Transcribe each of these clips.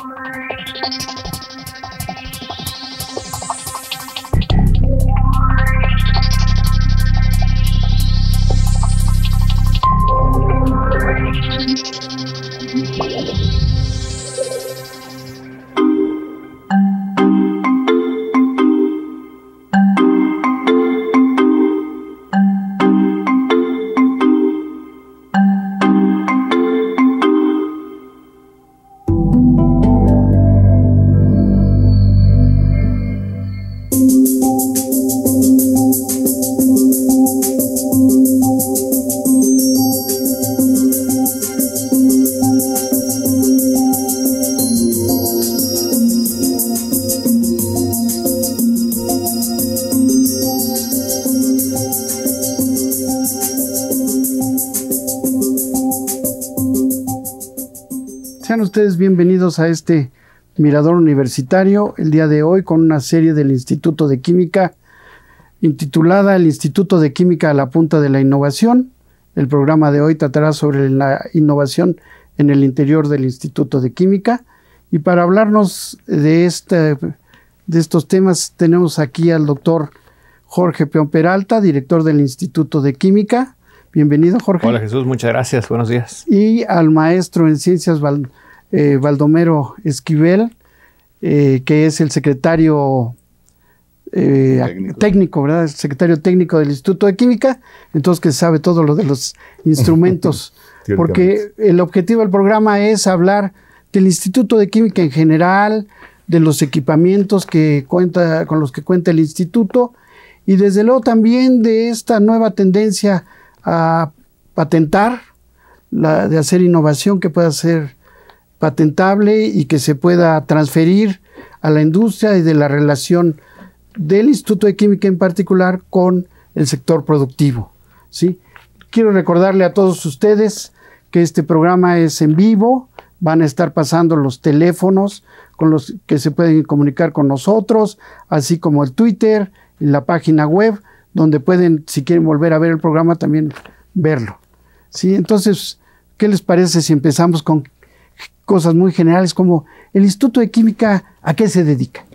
Oh my god. a este Mirador Universitario el día de hoy con una serie del Instituto de Química intitulada El Instituto de Química a la Punta de la Innovación. El programa de hoy tratará sobre la innovación en el interior del Instituto de Química y para hablarnos de, este, de estos temas tenemos aquí al doctor Jorge Peón Peralta, director del Instituto de Química. Bienvenido, Jorge. Hola, Jesús. Muchas gracias. Buenos días. Y al maestro en ciencias eh, Baldomero Esquivel, eh, que es el secretario eh, técnico. ¿verdad? El secretario técnico del Instituto de Química, entonces que sabe todo lo de los instrumentos, porque el objetivo del programa es hablar del Instituto de Química en general, de los equipamientos que cuenta, con los que cuenta el instituto y desde luego también de esta nueva tendencia a patentar, de hacer innovación que pueda ser patentable y que se pueda transferir a la industria y de la relación del Instituto de Química en particular con el sector productivo. ¿sí? Quiero recordarle a todos ustedes que este programa es en vivo, van a estar pasando los teléfonos con los que se pueden comunicar con nosotros, así como el Twitter y la página web, donde pueden, si quieren volver a ver el programa, también verlo. ¿sí? Entonces, ¿qué les parece si empezamos con cosas muy generales como el Instituto de Química, ¿a qué se dedica?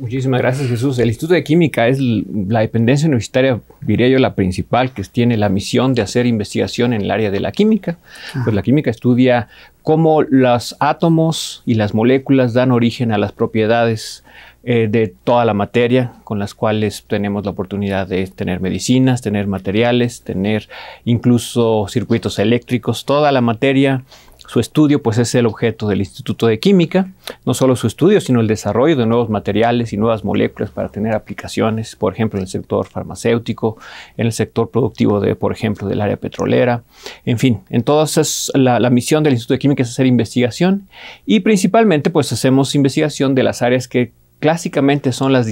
Muchísimas gracias Jesús. El Instituto de Química es la dependencia universitaria, diría yo, la principal que tiene la misión de hacer investigación en el área de la química. Ah. Pues la química estudia cómo los átomos y las moléculas dan origen a las propiedades eh, de toda la materia con las cuales tenemos la oportunidad de tener medicinas, tener materiales, tener incluso circuitos eléctricos, toda la materia su estudio pues, es el objeto del Instituto de Química, no solo su estudio, sino el desarrollo de nuevos materiales y nuevas moléculas para tener aplicaciones, por ejemplo, en el sector farmacéutico, en el sector productivo, de, por ejemplo, del área petrolera, en fin, entonces la, la misión del Instituto de Química es hacer investigación y principalmente pues hacemos investigación de las áreas que clásicamente son las,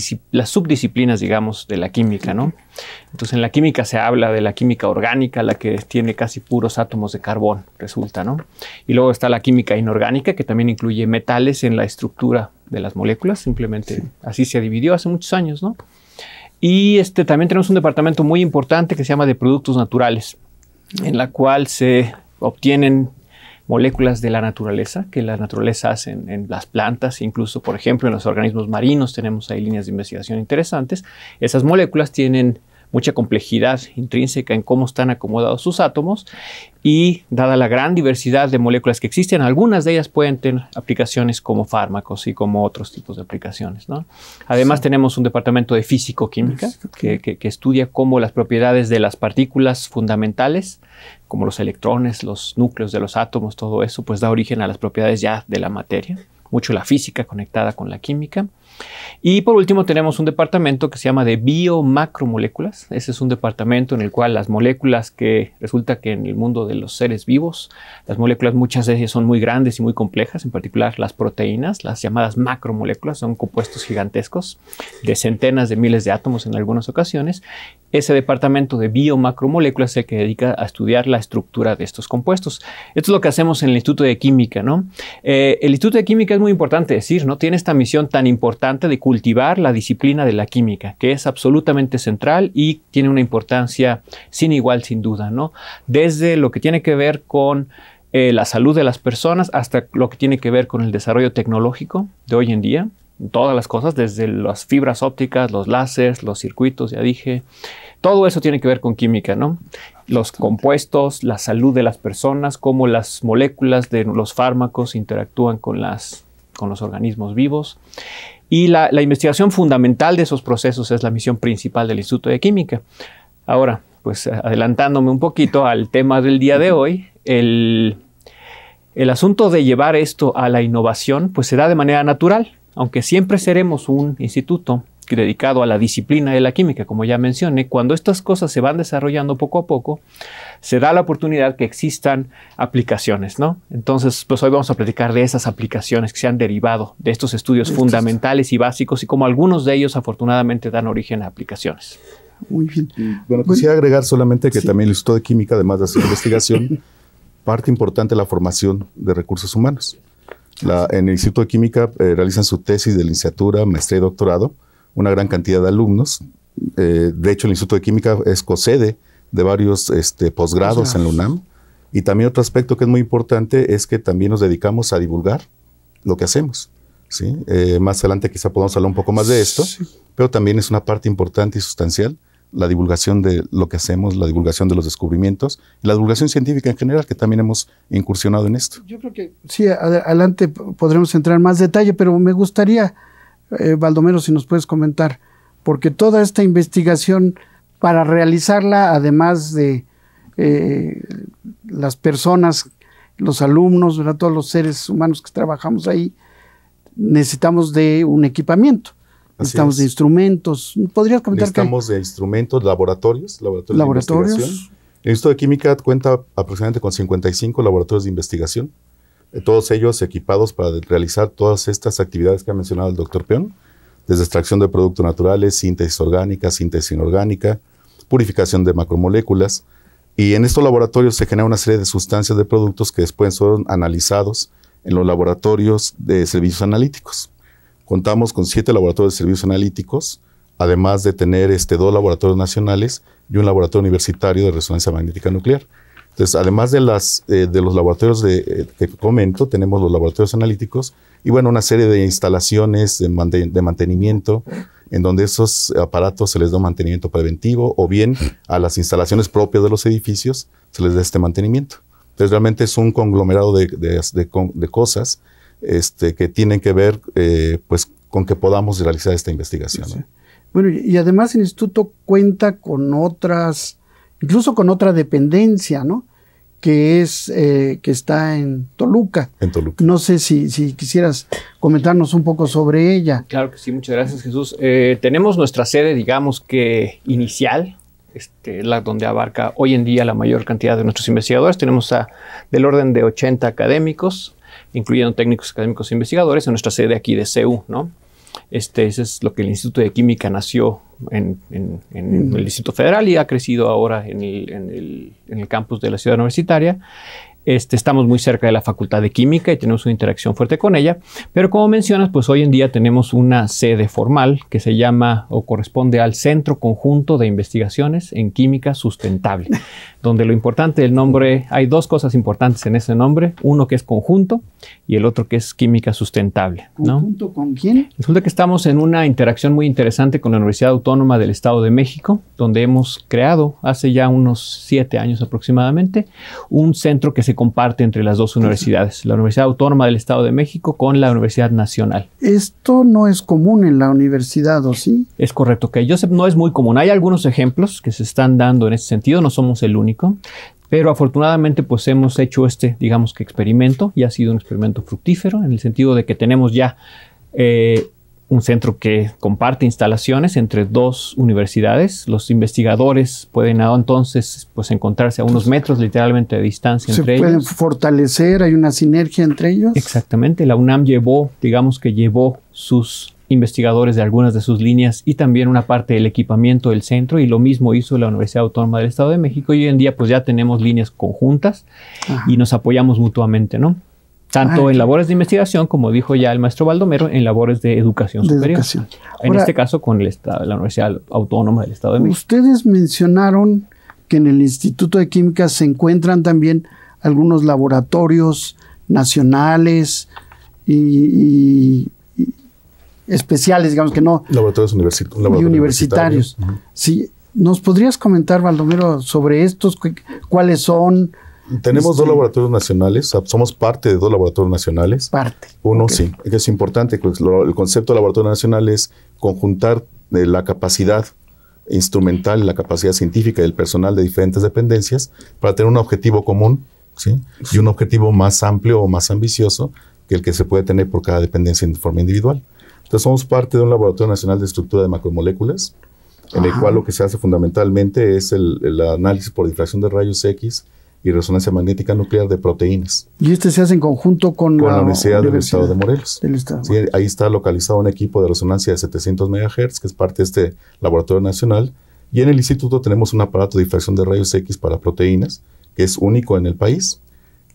subdisciplinas, digamos, de la química, ¿no? Entonces, en la química se habla de la química orgánica, la que tiene casi puros átomos de carbón, resulta, ¿no? Y luego está la química inorgánica, que también incluye metales en la estructura de las moléculas, simplemente así se dividió hace muchos años, ¿no? Y este, también tenemos un departamento muy importante que se llama de productos naturales, en la cual se obtienen moléculas de la naturaleza que la naturaleza hace en, las plantas, incluso por ejemplo en los organismos marinos tenemos ahí líneas de investigación interesantes. Esas moléculas tienen mucha complejidad intrínseca en cómo están acomodados sus átomos y dada la gran diversidad de moléculas que existen, algunas de ellas pueden tener aplicaciones como fármacos y como otros tipos de aplicaciones. Además tenemos un departamento de físico-química que, estudia cómo las propiedades de las partículas fundamentales como los electrones, los núcleos de los átomos, todo eso, pues da origen a las propiedades ya de la materia, mucho la física conectada con la química. Y por último tenemos un departamento que se llama de biomacromoléculas. Ese es un departamento en el cual las moléculas que resulta que en el mundo de los seres vivos, las moléculas muchas veces son muy grandes y muy complejas, en particular las proteínas, las llamadas macromoléculas, son compuestos gigantescos de centenas de miles de átomos en algunas ocasiones. Ese departamento de biomacromoléculas es el que dedica a estudiar la estructura de estos compuestos. Esto es lo que hacemos en el Instituto de Química, eh, el Instituto de Química es muy importante decir, ¿no? Tiene esta misión tan importante de cultivar la disciplina de la química, que es absolutamente central y tiene una importancia sin igual, sin duda, ¿no? Desde lo que tiene que ver con eh, la salud de las personas hasta lo que tiene que ver con el desarrollo tecnológico de hoy en día, todas las cosas, desde las fibras ópticas, los láseres, los circuitos, ya dije, todo eso tiene que ver con química, ¿no? Los compuestos, la salud de las personas, cómo las moléculas de los fármacos interactúan con las con los organismos vivos. Y la, investigación fundamental de esos procesos es la misión principal del Instituto de Química. Ahora, pues adelantándome un poquito al tema del día de hoy, el, el asunto de llevar esto a la innovación, pues se da de manera natural, aunque siempre seremos un instituto dedicado a la disciplina de la química, como ya mencioné, cuando estas cosas se van desarrollando poco a poco, se da la oportunidad que existan aplicaciones, ¿no? Entonces, pues hoy vamos a platicar de esas aplicaciones que se han derivado de estos estudios fundamentales y básicos y como algunos de ellos afortunadamente dan origen a aplicaciones. Muy bien. Bueno, quisiera agregar solamente que también el Instituto de Química, además de hacer investigación, parte importante de la formación de recursos humanos. La, en el Instituto de Química eh, realizan su tesis de licenciatura, maestría y doctorado una gran cantidad de alumnos. Eh, de hecho, el Instituto de Química es cosede de varios este, posgrados en la UNAM. Y también otro aspecto que es muy importante es que también nos dedicamos a divulgar lo que hacemos. ¿sí? Eh, más adelante quizá podamos hablar un poco más de esto, pero también es una parte importante y sustancial la divulgación de lo que hacemos, la divulgación de los descubrimientos y la divulgación científica en general, que también hemos incursionado en esto. Yo creo que sí, adelante podremos entrar en más detalle, pero me gustaría eh, Baldomero, si nos puedes comentar, porque toda esta investigación, para realizarla, además de eh, las personas, los alumnos, todos los seres humanos que trabajamos ahí, necesitamos de un equipamiento. necesitamos de instrumentos. ¿Podrías comentar? Necesitamos de instrumentos, laboratorios, laboratorios, laboratorios. El Instituto de Química cuenta aproximadamente con 55 laboratorios de investigación. Eh, todos ellos equipados para realizar todas estas actividades que ha mencionado el doctor Peón, desde extracción de productos naturales, síntesis orgánica, síntesis inorgánica, purificación de macromoléculas. Y en estos laboratorios se genera una serie de sustancias de productos que después son analizados en los laboratorios de servicios analíticos. Contamos con siete laboratorios de servicios analíticos, además de tener este, dos laboratorios nacionales y un laboratorio universitario de resonancia magnética nuclear. Entonces, además de, las, eh, de los laboratorios de, eh, que comento, tenemos los laboratorios analíticos y, bueno, una serie de instalaciones de, mantenimiento en donde esos aparatos se les da mantenimiento preventivo o bien a las instalaciones propias de los edificios se les da este mantenimiento. Entonces, realmente es un conglomerado de, de cosas este, que tienen que ver eh, pues, con que podamos realizar esta investigación. Bueno, y además el instituto cuenta con otras incluso con otra dependencia, ¿no? Que es, eh, que está en Toluca. En Toluca. No sé si, quisieras comentarnos un poco sobre ella. Claro que sí, muchas gracias, Jesús. Eh, tenemos nuestra sede, digamos que inicial, este, la donde abarca hoy en día la mayor cantidad de nuestros investigadores. Tenemos a, del orden de 80 académicos, incluyendo técnicos académicos e investigadores, en nuestra sede aquí de CEU, ¿no? Este, es lo que el Instituto de Química nació en, el Distrito Federal y ha crecido ahora en el campus de la ciudad universitaria. Este, estamos muy cerca de la Facultad de Química y tenemos una interacción fuerte con ella, pero como mencionas, pues hoy en día tenemos una sede formal que se llama o corresponde al Centro Conjunto de Investigaciones en Química Sustentable, donde lo importante del nombre, hay dos cosas importantes en ese nombre, uno que es conjunto y el otro que es química sustentable. ¿Conjunto con quién? Resulta que estamos en una interacción muy interesante con la Universidad Autónoma del Estado de México, donde hemos creado hace ya unos siete años aproximadamente un centro que se comparte entre las dos universidades, la Universidad Autónoma del Estado de México con la Universidad Nacional. Esto no es común en la universidad, ¿o sí? Es correcto, que yo no es muy común. Hay algunos ejemplos que se están dando en ese sentido, no somos el único. Pero afortunadamente pues hemos hecho este, digamos que experimento y ha sido un experimento fructífero en el sentido de que tenemos ya eh, un centro que comparte instalaciones entre dos universidades. Los investigadores pueden entonces pues, encontrarse a unos metros literalmente de distancia entre ellos. Se pueden fortalecer, hay una sinergia entre ellos. Exactamente, la UNAM llevó, digamos que llevó sus investigadores de algunas de sus líneas y también una parte del equipamiento del centro y lo mismo hizo la Universidad Autónoma del Estado de México y hoy en día pues ya tenemos líneas conjuntas y nos apoyamos mutuamente, ¿no? tanto en labores de investigación, como dijo ya el maestro Baldomero, en labores de educación superior. en este caso con el estado, la Universidad Autónoma del Estado de México. Ustedes mencionaron que en el Instituto de Química se encuentran también algunos laboratorios nacionales y, especiales, digamos que no. Laboratorios universitarios. ¿Nos podrías comentar, Baldomero, sobre estos? ¿Cuáles son? Tenemos este, dos laboratorios nacionales, somos parte de dos laboratorios nacionales. Parte. Uno, sí, que es importante. el concepto de laboratorio nacional es conjuntar eh, la capacidad instrumental, la capacidad científica del personal de diferentes dependencias para tener un objetivo común y un objetivo más amplio o más ambicioso que el que se puede tener por cada dependencia en forma individual. Entonces somos parte de un laboratorio nacional de estructura de macromoléculas, en el cual lo que se hace fundamentalmente es el análisis por difracción de rayos X y resonancia magnética nuclear de proteínas. Y este se hace en conjunto con, la, Universidad, del Estado de Morelos. Sí, ahí está localizado un equipo de resonancia de 700 MHz, que es parte de este laboratorio nacional. Y en el instituto tenemos un aparato de difracción de rayos X para proteínas, que es único en el país.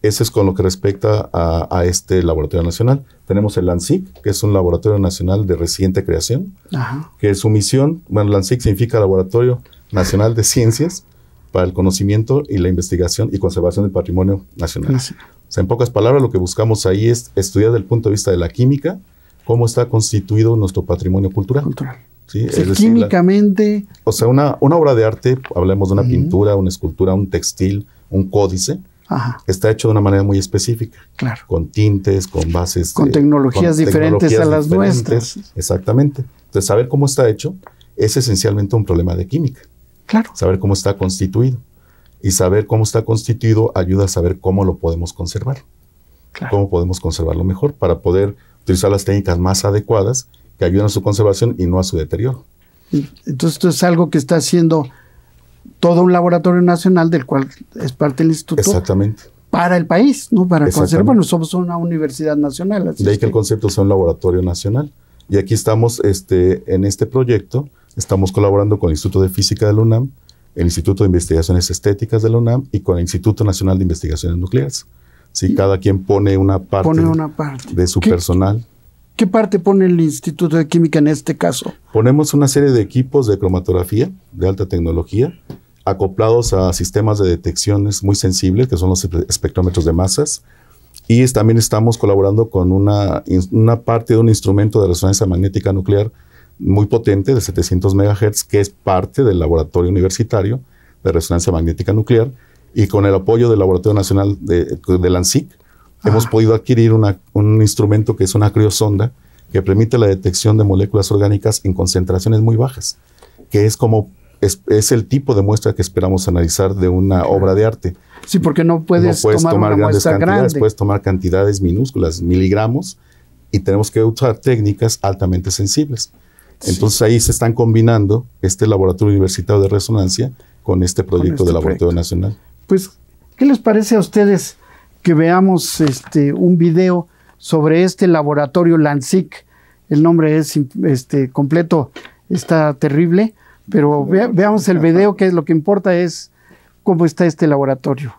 Ese es con lo que respecta a, este laboratorio nacional. Tenemos el LANSIC, que es un laboratorio nacional de reciente creación, Ajá. que su misión, bueno, LANSIC significa Laboratorio Nacional de Ciencias para el conocimiento y la investigación y conservación del patrimonio nacional. O sea, en pocas palabras, lo que buscamos ahí es estudiar desde el punto de vista de la química cómo está constituido nuestro patrimonio cultural. cultural. ¿Sí? químicamente. o sea, una, una, obra de arte, hablemos de una pintura, una escultura, un textil, un códice, está hecho de una manera muy específica. Claro. Con tintes, con bases. Con tecnologías diferentes a las nuestras. Exactamente. Entonces, saber cómo está hecho es esencialmente un problema de química. Saber cómo está constituido. Y saber cómo está constituido ayuda a saber cómo lo podemos conservar. Cómo podemos conservarlo mejor para poder utilizar las técnicas más adecuadas que ayudan a su conservación y no a su deterioro. Entonces, esto es algo que está haciendo todo un laboratorio nacional del cual es parte el instituto. Exactamente. Para el país, ¿no? Para Bueno, Somos una universidad nacional. de ahí que, el concepto sea un laboratorio nacional. Y aquí estamos este, en este proyecto Estamos colaborando con el Instituto de Física de la UNAM, el Instituto de Investigaciones Estéticas de la UNAM y con el Instituto Nacional de Investigaciones Nucleares. Si cada quien pone una parte, de su personal. ¿Qué parte pone el Instituto de Química en este caso? Ponemos una serie de equipos de cromatografía de alta tecnología acoplados a sistemas de detección muy sensibles, que son los espectrómetros de masas. Y también estamos colaborando con una parte de un instrumento de resonancia magnética nuclear muy potente de 700 MHz que es parte del Laboratorio Universitario de Resonancia Magnética Nuclear y con el apoyo del Laboratorio Nacional de, de hemos podido adquirir una, un instrumento que es una criosonda que permite la detección de moléculas orgánicas en concentraciones muy bajas, que es como es, el tipo de muestra que esperamos analizar de una obra de arte. Sí, porque no puedes, tomar, una grandes cantidades, grande. puedes tomar cantidades minúsculas, miligramos, y tenemos que usar técnicas altamente sensibles. Entonces ahí se están combinando este laboratorio universitario de resonancia con este proyecto este de laboratorio nacional. Pues, ¿qué les parece a ustedes que veamos este, un video sobre este laboratorio LANSIC? El nombre es este, completo, está terrible, pero veamos el video, que es lo que importa es cómo está este laboratorio.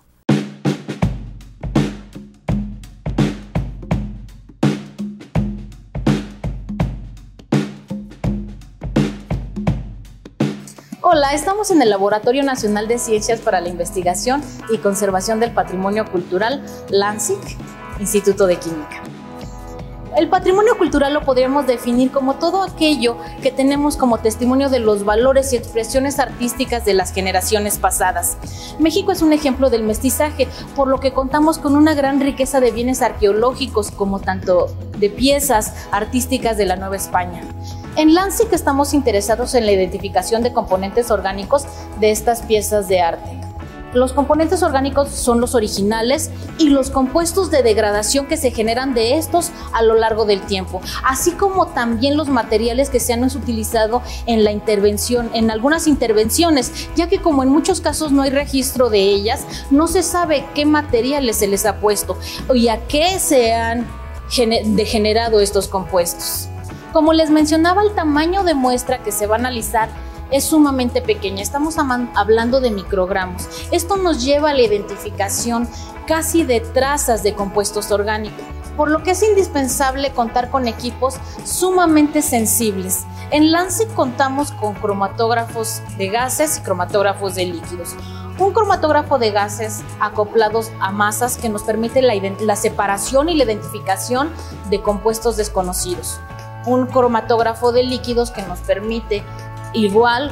estamos en el Laboratorio Nacional de Ciencias para la Investigación y Conservación del Patrimonio Cultural, LANSIC, Instituto de Química. El patrimonio cultural lo podríamos definir como todo aquello que tenemos como testimonio de los valores y expresiones artísticas de las generaciones pasadas. México es un ejemplo del mestizaje, por lo que contamos con una gran riqueza de bienes arqueológicos como tanto de piezas artísticas de la Nueva España. En LANSIC estamos interesados en la identificación de componentes orgánicos de estas piezas de arte. Los componentes orgánicos son los originales y los compuestos de degradación que se generan de estos a lo largo del tiempo, así como también los materiales que se han utilizado en la intervención, en algunas intervenciones, ya que como en muchos casos no hay registro de ellas, no se sabe qué materiales se les ha puesto y a qué se han degenerado estos compuestos. Como les mencionaba, el tamaño de muestra que se va a analizar es sumamente pequeña, estamos hablando de microgramos. Esto nos lleva a la identificación casi de trazas de compuestos orgánicos, por lo que es indispensable contar con equipos sumamente sensibles. En Lance contamos con cromatógrafos de gases y cromatógrafos de líquidos. Un cromatógrafo de gases acoplados a masas que nos permite la separación y la identificación de compuestos desconocidos un cromatógrafo de líquidos que nos permite igual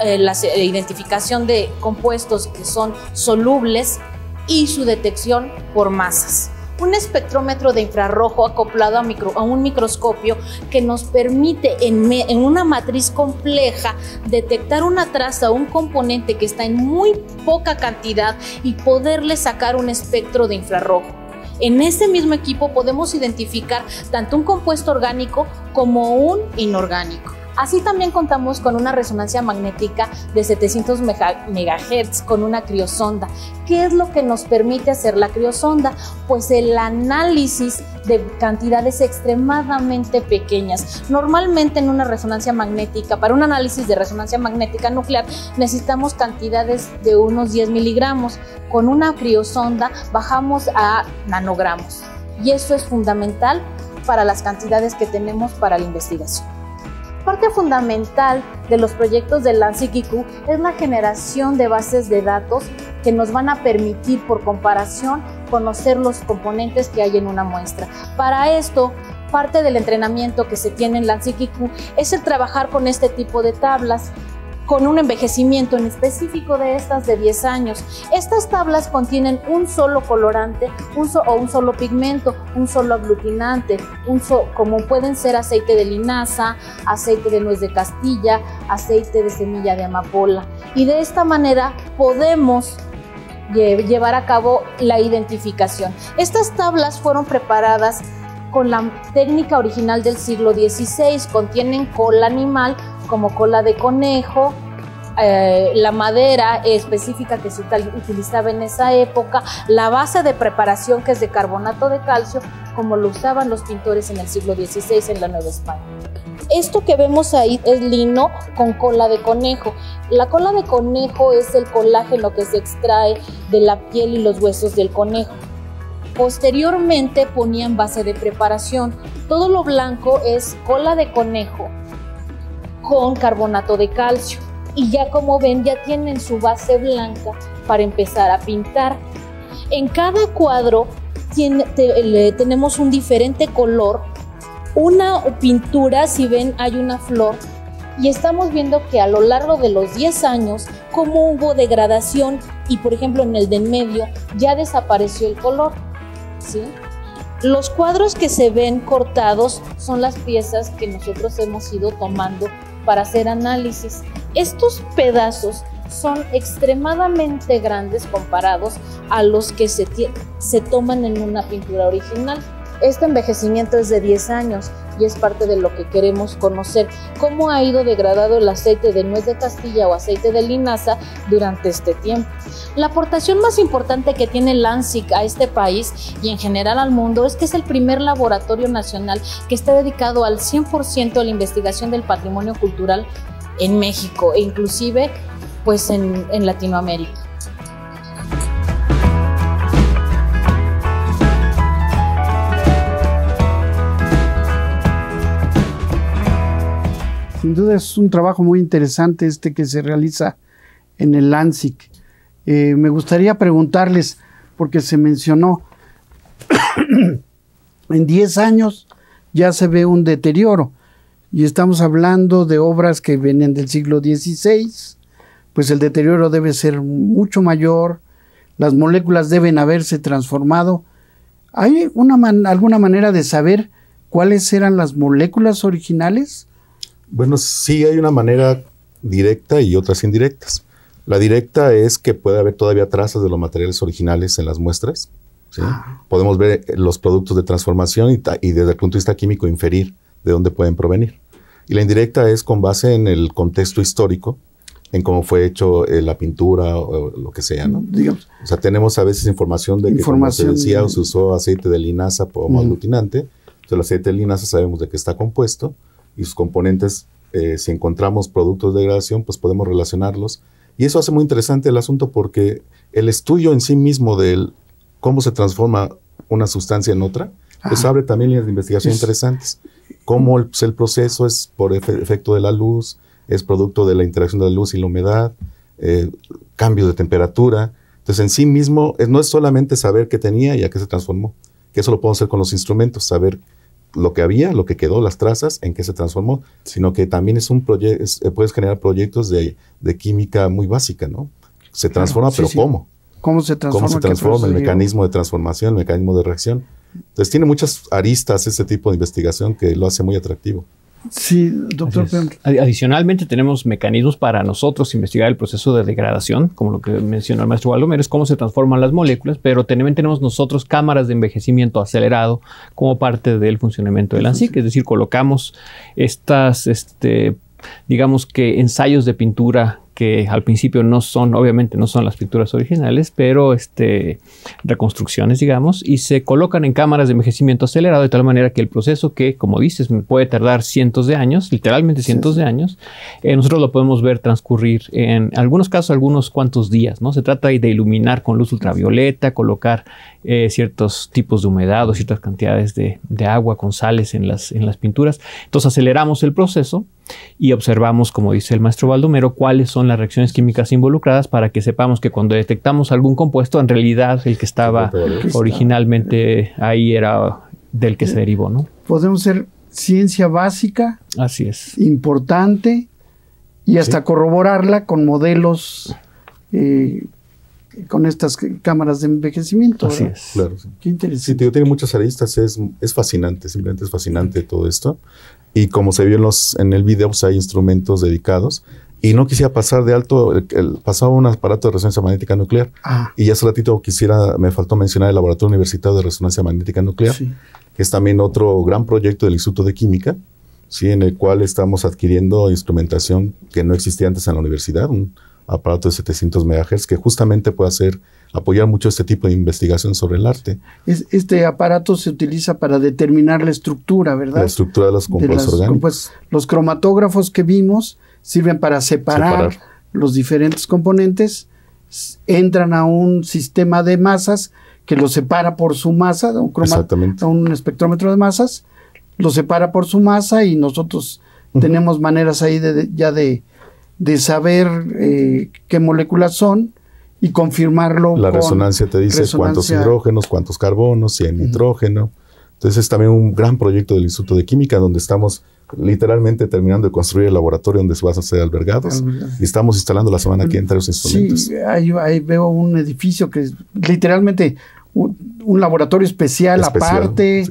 eh, la eh, identificación de compuestos que son solubles y su detección por masas. Un espectrómetro de infrarrojo acoplado a, un microscopio que nos permite en, en una matriz compleja detectar una traza o un componente que está en muy poca cantidad y poderle sacar un espectro de infrarrojo. En ese mismo equipo podemos identificar tanto un compuesto orgánico como un inorgánico. Así también contamos con una resonancia magnética de 700 megahertz con una criosonda. ¿Qué es lo que nos permite hacer la criosonda? Pues el análisis de cantidades extremadamente pequeñas. Normalmente en una resonancia magnética, para un análisis de resonancia magnética nuclear, necesitamos cantidades de unos 10 miligramos. Con una criosonda bajamos a nanogramos. Y eso es fundamental para las cantidades que tenemos para la investigación. Parte fundamental de los proyectos de Lansikiku es la generación de bases de datos que nos van a permitir por comparación conocer los componentes que hay en una muestra. Para esto, parte del entrenamiento que se tiene en Lansikiku es el trabajar con este tipo de tablas con un envejecimiento en específico de estas de 10 años. Estas tablas contienen un solo colorante un o un solo pigmento, un solo aglutinante, un como pueden ser aceite de linaza, aceite de nuez de castilla, aceite de semilla de amapola. Y de esta manera podemos llevar a cabo la identificación. Estas tablas fueron preparadas con la técnica original del siglo XVI, contienen cola animal como cola de conejo, eh, la madera específica que se utilizaba en esa época, la base de preparación que es de carbonato de calcio, como lo usaban los pintores en el siglo XVI en la Nueva España. Esto que vemos ahí es lino con cola de conejo. La cola de conejo es el colágeno que se extrae de la piel y los huesos del conejo. Posteriormente ponían base de preparación. Todo lo blanco es cola de conejo, con carbonato de calcio. Y ya como ven, ya tienen su base blanca para empezar a pintar. En cada cuadro tiene, tenemos un diferente color. Una pintura, si ven, hay una flor y estamos viendo que a lo largo de los 10 años, ...como hubo degradación y por ejemplo en el de en medio ya desapareció el color. ¿sí? Los cuadros que se ven cortados son las piezas que nosotros hemos ido tomando para hacer análisis. Estos pedazos son extremadamente grandes comparados a los que se, se toman en una pintura original. Este envejecimiento es de 10 años y es parte de lo que queremos conocer, cómo ha ido degradado el aceite de nuez de Castilla o aceite de linaza durante este tiempo. La aportación más importante que tiene Lansic a este país y en general al mundo es que es el primer laboratorio nacional que está dedicado al 100% a la investigación del patrimonio cultural en México e inclusive pues en Latinoamérica. Sin duda es un trabajo muy interesante este que se realiza en el LANSIC. Eh, me gustaría preguntarles, porque se mencionó, en 10 años ya se ve un deterioro y estamos hablando de obras que vienen del siglo XVI, pues el deterioro debe ser mucho mayor, las moléculas deben haberse transformado. ¿Hay una alguna manera de saber cuáles eran las moléculas originales bueno, sí hay una manera directa y otras indirectas. La directa es que puede haber todavía trazas de los materiales originales en las muestras. Ah. Podemos ver eh, los productos de transformación y, desde el punto de vista químico inferir de dónde pueden provenir. Y la indirecta es con base en el contexto histórico, en cómo fue hecho eh, la pintura o, lo que sea, O sea, tenemos a veces información de que, se usó aceite de linaza como mm. aglutinante. Entonces, el aceite de linaza sabemos de qué está compuesto y sus componentes, eh, si encontramos productos de degradación, pues podemos relacionarlos. Y eso hace muy interesante el asunto porque el estudio en sí mismo del cómo se transforma una sustancia en otra, pues abre también líneas de investigación interesantes. Cómo pues, el, proceso es por efecto de la luz, es producto de la interacción de la luz y la humedad, eh, cambios de temperatura. Entonces, en sí mismo, no es solamente saber qué tenía y a qué se transformó, que eso lo podemos hacer con los instrumentos, saber lo que había, lo que quedó, las trazas, en qué se transformó, sino que también es un proyecto, eh, puedes generar proyectos de, química muy básica, ¿no? Se transforma, pero ¿cómo? ¿Cómo se transforma? ¿Cómo se transforma el mecanismo de transformación, el mecanismo de reacción? Entonces tiene muchas aristas ese tipo de investigación que lo hace muy atractivo. Sí, doctor. Adicionalmente tenemos mecanismos para nosotros investigar el proceso de degradación, como lo que mencionó el maestro Baldomer, es cómo se transforman las moléculas, pero también tenemos nosotros cámaras de envejecimiento acelerado como parte del funcionamiento de del ANSIC, es decir, colocamos estas, este, digamos que ensayos de pintura que al principio no son, obviamente no son las pinturas originales, pero este, reconstrucciones, digamos, y se colocan en cámaras de envejecimiento acelerado de tal manera que el proceso que, como dices, puede tardar cientos de años, literalmente cientos de años, eh, nosotros lo podemos ver transcurrir en algunos casos algunos cuantos días, ¿no? Se trata de iluminar con luz ultravioleta, colocar eh, ciertos tipos de humedad o ciertas cantidades de, agua con sales en las, en las pinturas. Entonces aceleramos el proceso y observamos, como dice el maestro Baldomero, cuáles son las reacciones químicas involucradas para que sepamos que cuando detectamos algún compuesto, en realidad el que estaba originalmente ahí era del que se derivó, ¿no? Podemos ser ciencia básica. Así es. Importante y hasta corroborarla con modelos eh, con estas cámaras de envejecimiento. Así Claro, sí. Qué interesante. Sí, tiene muchas aristas, es, es fascinante, simplemente es fascinante todo esto. Y como se vio en, los, en el video, pues, hay instrumentos dedicados. Y no quisiera pasar de alto, el, pasaba un aparato de resonancia magnética nuclear. Ah. Y hace ratito quisiera, me faltó mencionar el Laboratorio Universitario de Resonancia Magnética Nuclear, que es también otro gran proyecto del Instituto de Química, ¿sí? en el cual estamos adquiriendo instrumentación que no existía antes en la universidad, un, aparato de 700 MHz que justamente puede hacer apoyar mucho este tipo de investigación sobre el arte. este aparato se utiliza para determinar la estructura, ¿verdad? La estructura de las compuestos orgánicos. los cromatógrafos que vimos sirven para separar, los diferentes componentes, entran a un sistema de masas que los separa por su masa, a un espectrómetro de masas, los separa por su masa y nosotros tenemos maneras ahí de ya de de saber eh, qué moléculas son y confirmarlo. La resonancia te dice cuántos hidrógenos, cuántos carbonos, si hay nitrógeno. Entonces es también un gran proyecto del Instituto de Química donde estamos literalmente terminando de construir el laboratorio donde se vas a ser albergados y estamos instalando la semana que entra los instrumentos. Sí, ahí, veo un edificio que es literalmente un, laboratorio especial, aparte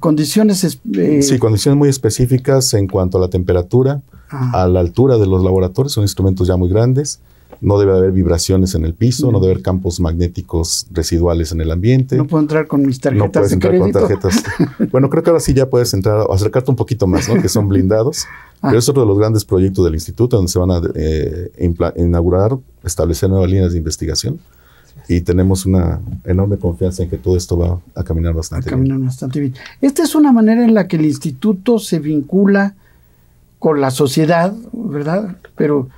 condiciones... Eh, sí, condiciones muy específicas en cuanto a la temperatura, ah. a la altura de los laboratorios, son instrumentos ya muy grandes. No debe haber vibraciones en el piso, no debe haber campos magnéticos residuales en el ambiente. No puedo entrar con mis tarjetas. No puedes entrar con tarjetas. bueno, creo que ahora sí ya puedes entrar, acercarte un poquito más, que son blindados. Ah. Pero es otro de los grandes proyectos del instituto donde se van a eh, inaugurar, establecer nuevas líneas de investigación y tenemos una enorme confianza en que todo esto va a caminar bastante a caminar bien. bastante bien. Esta es una manera en la que el instituto se vincula con la sociedad, ¿verdad? Pero,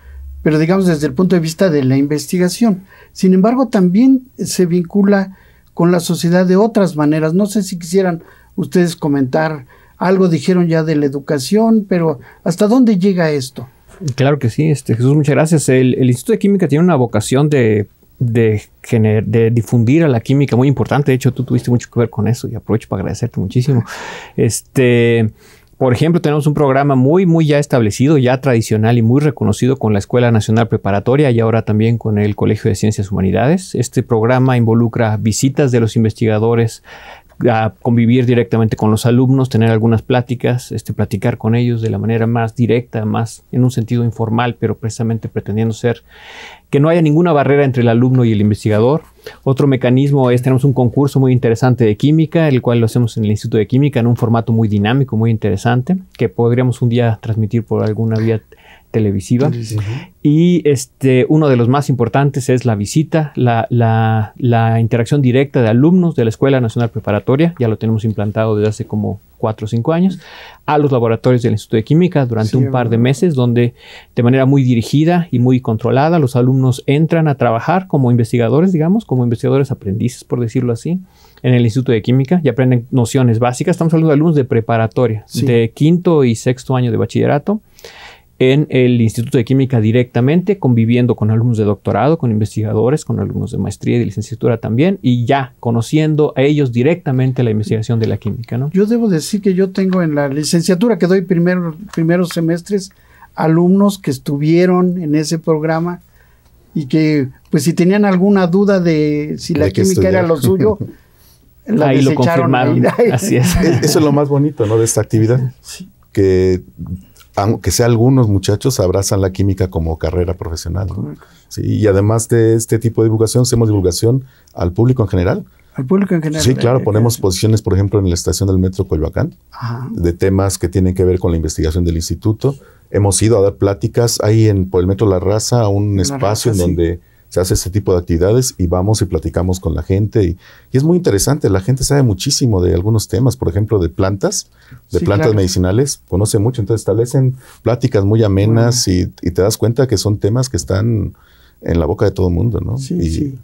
pero digamos desde el punto de vista de la investigación. Sin embargo, también se vincula con la sociedad de otras maneras. No sé si quisieran ustedes comentar algo, dijeron ya de la educación, pero ¿hasta dónde llega esto? Claro que sí, este, Jesús, muchas gracias. El, el Instituto de Química tiene una vocación de de, difundir a la química, muy importante. De hecho, tú tuviste mucho que ver con eso y aprovecho para agradecerte muchísimo. Este. Por ejemplo, tenemos un programa muy, muy ya establecido, ya tradicional y muy reconocido con la Escuela Nacional Preparatoria y ahora también con el Colegio de Ciencias Humanidades. Este programa involucra visitas de los investigadores a convivir directamente con los alumnos, tener algunas pláticas, este, platicar con ellos de la manera más directa, más en un sentido informal, pero precisamente pretendiendo ser que no haya ninguna barrera entre el alumno y el investigador. Otro mecanismo es, tenemos un concurso muy interesante de química, el cual lo hacemos en el Instituto de Química en un formato muy dinámico, muy interesante, que podríamos un día transmitir por alguna vía televisiva. Y este, uno de los más importantes es la visita, la, interacción directa de alumnos de la Escuela Nacional Preparatoria, ya lo tenemos implantado desde hace como cuatro o cinco años, a los laboratorios del Instituto de Química durante un par de meses, donde de manera muy dirigida y muy controlada los alumnos entran a trabajar como investigadores, digamos, como investigadores aprendices, por decirlo así, en el Instituto de Química y aprenden nociones básicas. Estamos hablando de alumnos de preparatoria, de quinto y sexto año de bachillerato en el Instituto de Química directamente, conviviendo con alumnos de doctorado, con investigadores, con alumnos de maestría y de licenciatura también, y ya conociendo a ellos directamente la investigación de la química. ¿no? Yo debo decir que yo tengo en la licenciatura que doy primeros semestres alumnos que estuvieron en ese programa y que, pues, si tenían alguna duda de si la química era lo suyo, ahí lo confirmaron. Así es. Eso es lo más bonito, ¿no? De esta actividad. Sí que aunque sea algunos muchachos, abrazan la química como carrera profesional. y además de este tipo de divulgación, hacemos divulgación al público en general. Al público en general. Sí, claro, eh, ponemos eh, posiciones, por ejemplo, en la estación del Metro Coyoacán, de temas que tienen que ver con la investigación del instituto. Hemos ido a dar pláticas ahí en, por el Metro La Raza, a un espacio en donde se hace ese tipo de actividades y vamos y platicamos con la gente. Y, es muy interesante, la gente sabe muchísimo de algunos temas, por ejemplo, de plantas, de plantas medicinales, conoce mucho, entonces establecen pláticas muy amenas y, te das cuenta que son temas que están en la boca de todo el mundo, ¿no? Sí, sí.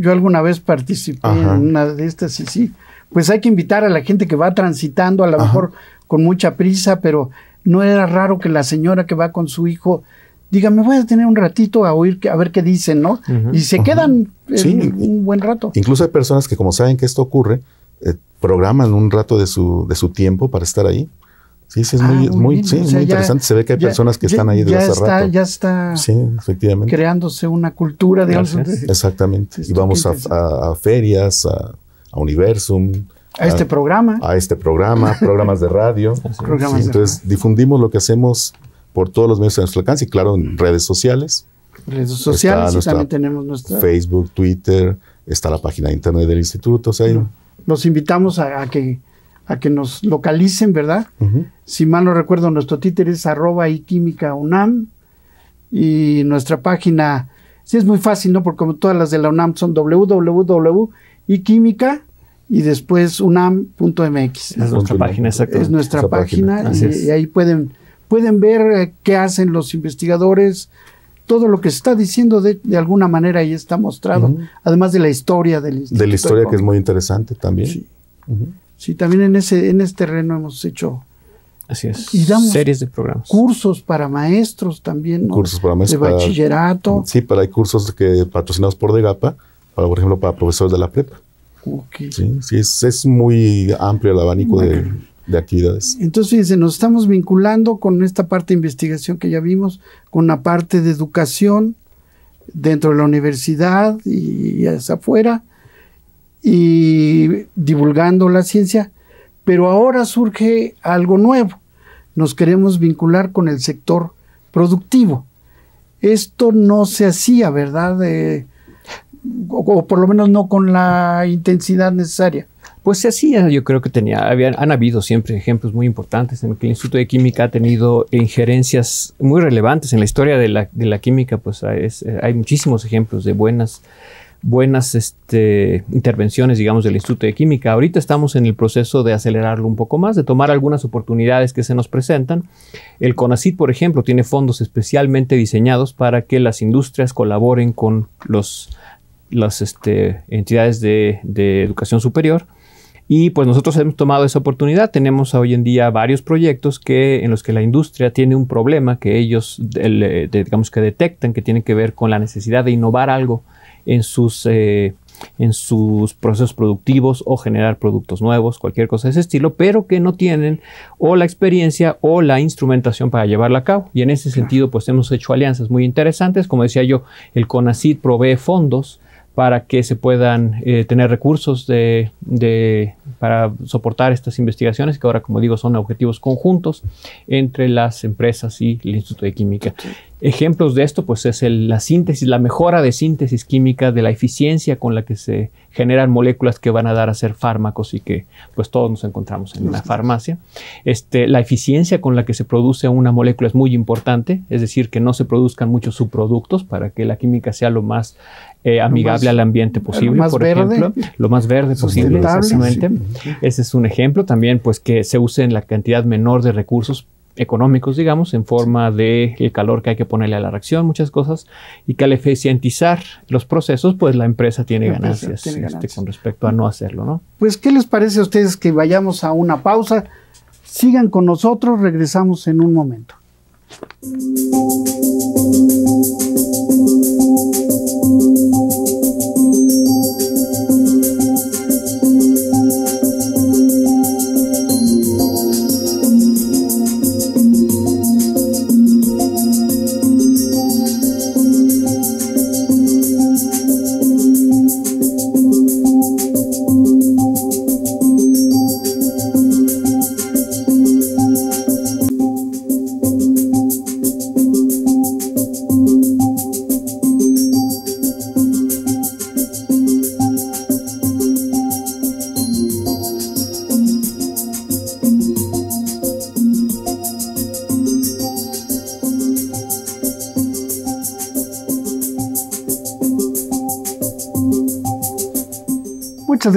Yo, alguna vez participé en una de estas y sí, pues hay que invitar a la gente que va transitando, a lo mejor con mucha prisa, pero no era raro que la señora que va con su hijo dígame, voy a tener un ratito a oír, a ver qué dicen, ¿no? y se quedan un, buen rato. Incluso hay personas que como saben que esto ocurre, eh, programan un rato de su, de su tiempo para estar ahí. Sí, sí, es ah, muy, muy, interesante. Se ve que hay personas que están ahí desde hace está, rato. Ya está efectivamente. creándose una cultura de Exactamente. y vamos a, ferias, a, Universum. A, este programa. A este programa, programas de radio. programas entonces difundimos lo que hacemos por todos los medios a nuestro alcance y claro, en redes sociales. Redes sociales y también tenemos nuestra... Facebook, Twitter, está la página de internet del instituto. O sea, Los invitamos a, que, a que nos localicen, ¿verdad? Si mal no recuerdo, nuestro Twitter es arroba y UNAM y nuestra página, sí es muy fácil, ¿no? Porque como todas las de la UNAM son www y después unam.mx. Es nuestra página, exacto. Es nuestra, página, y, ahí pueden pueden ver eh, qué hacen los investigadores, todo lo que se está diciendo de, alguna manera ahí está mostrado, además de la historia del instituto. De la historia que es muy interesante también. Sí, también en ese en este terreno hemos hecho Así es. series de programas. Cursos para maestros también. Cursos para maestros. De bachillerato. sí, pero hay cursos que patrocinados por DEGAPA, para, por ejemplo, para profesores de la prepa. Sí, es, muy amplio el abanico de entonces, nos estamos vinculando con esta parte de investigación que ya vimos, con la parte de educación dentro de la universidad y, hacia afuera, y divulgando la ciencia, pero ahora surge algo nuevo. Nos queremos vincular con el sector productivo. Esto no se hacía, ¿verdad? Eh, o por lo menos no con la intensidad necesaria. Pues sí, yo creo que tenía, han habido siempre ejemplos muy importantes en que el Instituto de Química ha tenido injerencias muy relevantes en la historia de la, química, pues hay, muchísimos ejemplos de buenas buenas este, intervenciones, digamos, del Instituto de Química. Ahorita estamos en el proceso de acelerarlo un poco más, de tomar algunas oportunidades que se nos presentan. El CONACYT, por ejemplo, tiene fondos especialmente diseñados para que las industrias colaboren con los, las este, entidades de educación superior y pues nosotros hemos tomado esa oportunidad. Tenemos hoy en día varios proyectos que, en los que la industria tiene un problema que ellos, digamos que detectan, que tiene que ver con la necesidad de innovar algo en sus, eh, en sus procesos productivos o generar productos nuevos, cualquier cosa de ese estilo, pero que no tienen o la experiencia o la instrumentación para llevarla a cabo. Y en ese sentido, pues hemos hecho alianzas muy interesantes. Como decía yo, el CONACID provee fondos para que se puedan eh, tener recursos para soportar estas investigaciones, que ahora, como digo, son objetivos conjuntos entre las empresas y el Instituto de Química. Ejemplos de esto pues es la síntesis, la mejora de síntesis química de la eficiencia con la que se generan moléculas que van a dar a ser fármacos y que pues todos nos encontramos en la farmacia. Este, la eficiencia con la que se produce una molécula es muy importante, es decir, que no se produzcan muchos subproductos para que la química sea lo más eh, amigable al ambiente posible, lo más por verde, ejemplo, lo más verde posible, exactamente. Ese es un ejemplo también pues que se use en la cantidad menor de recursos económicos, digamos, en forma de el calor que hay que ponerle a la reacción, muchas cosas, y que al eficientizar los procesos, pues la empresa tiene este, ganancias, con respecto a no hacerlo, ¿no? Pues, ¿qué les parece a ustedes que vayamos a una pausa? Sigan con nosotros, regresamos en un momento.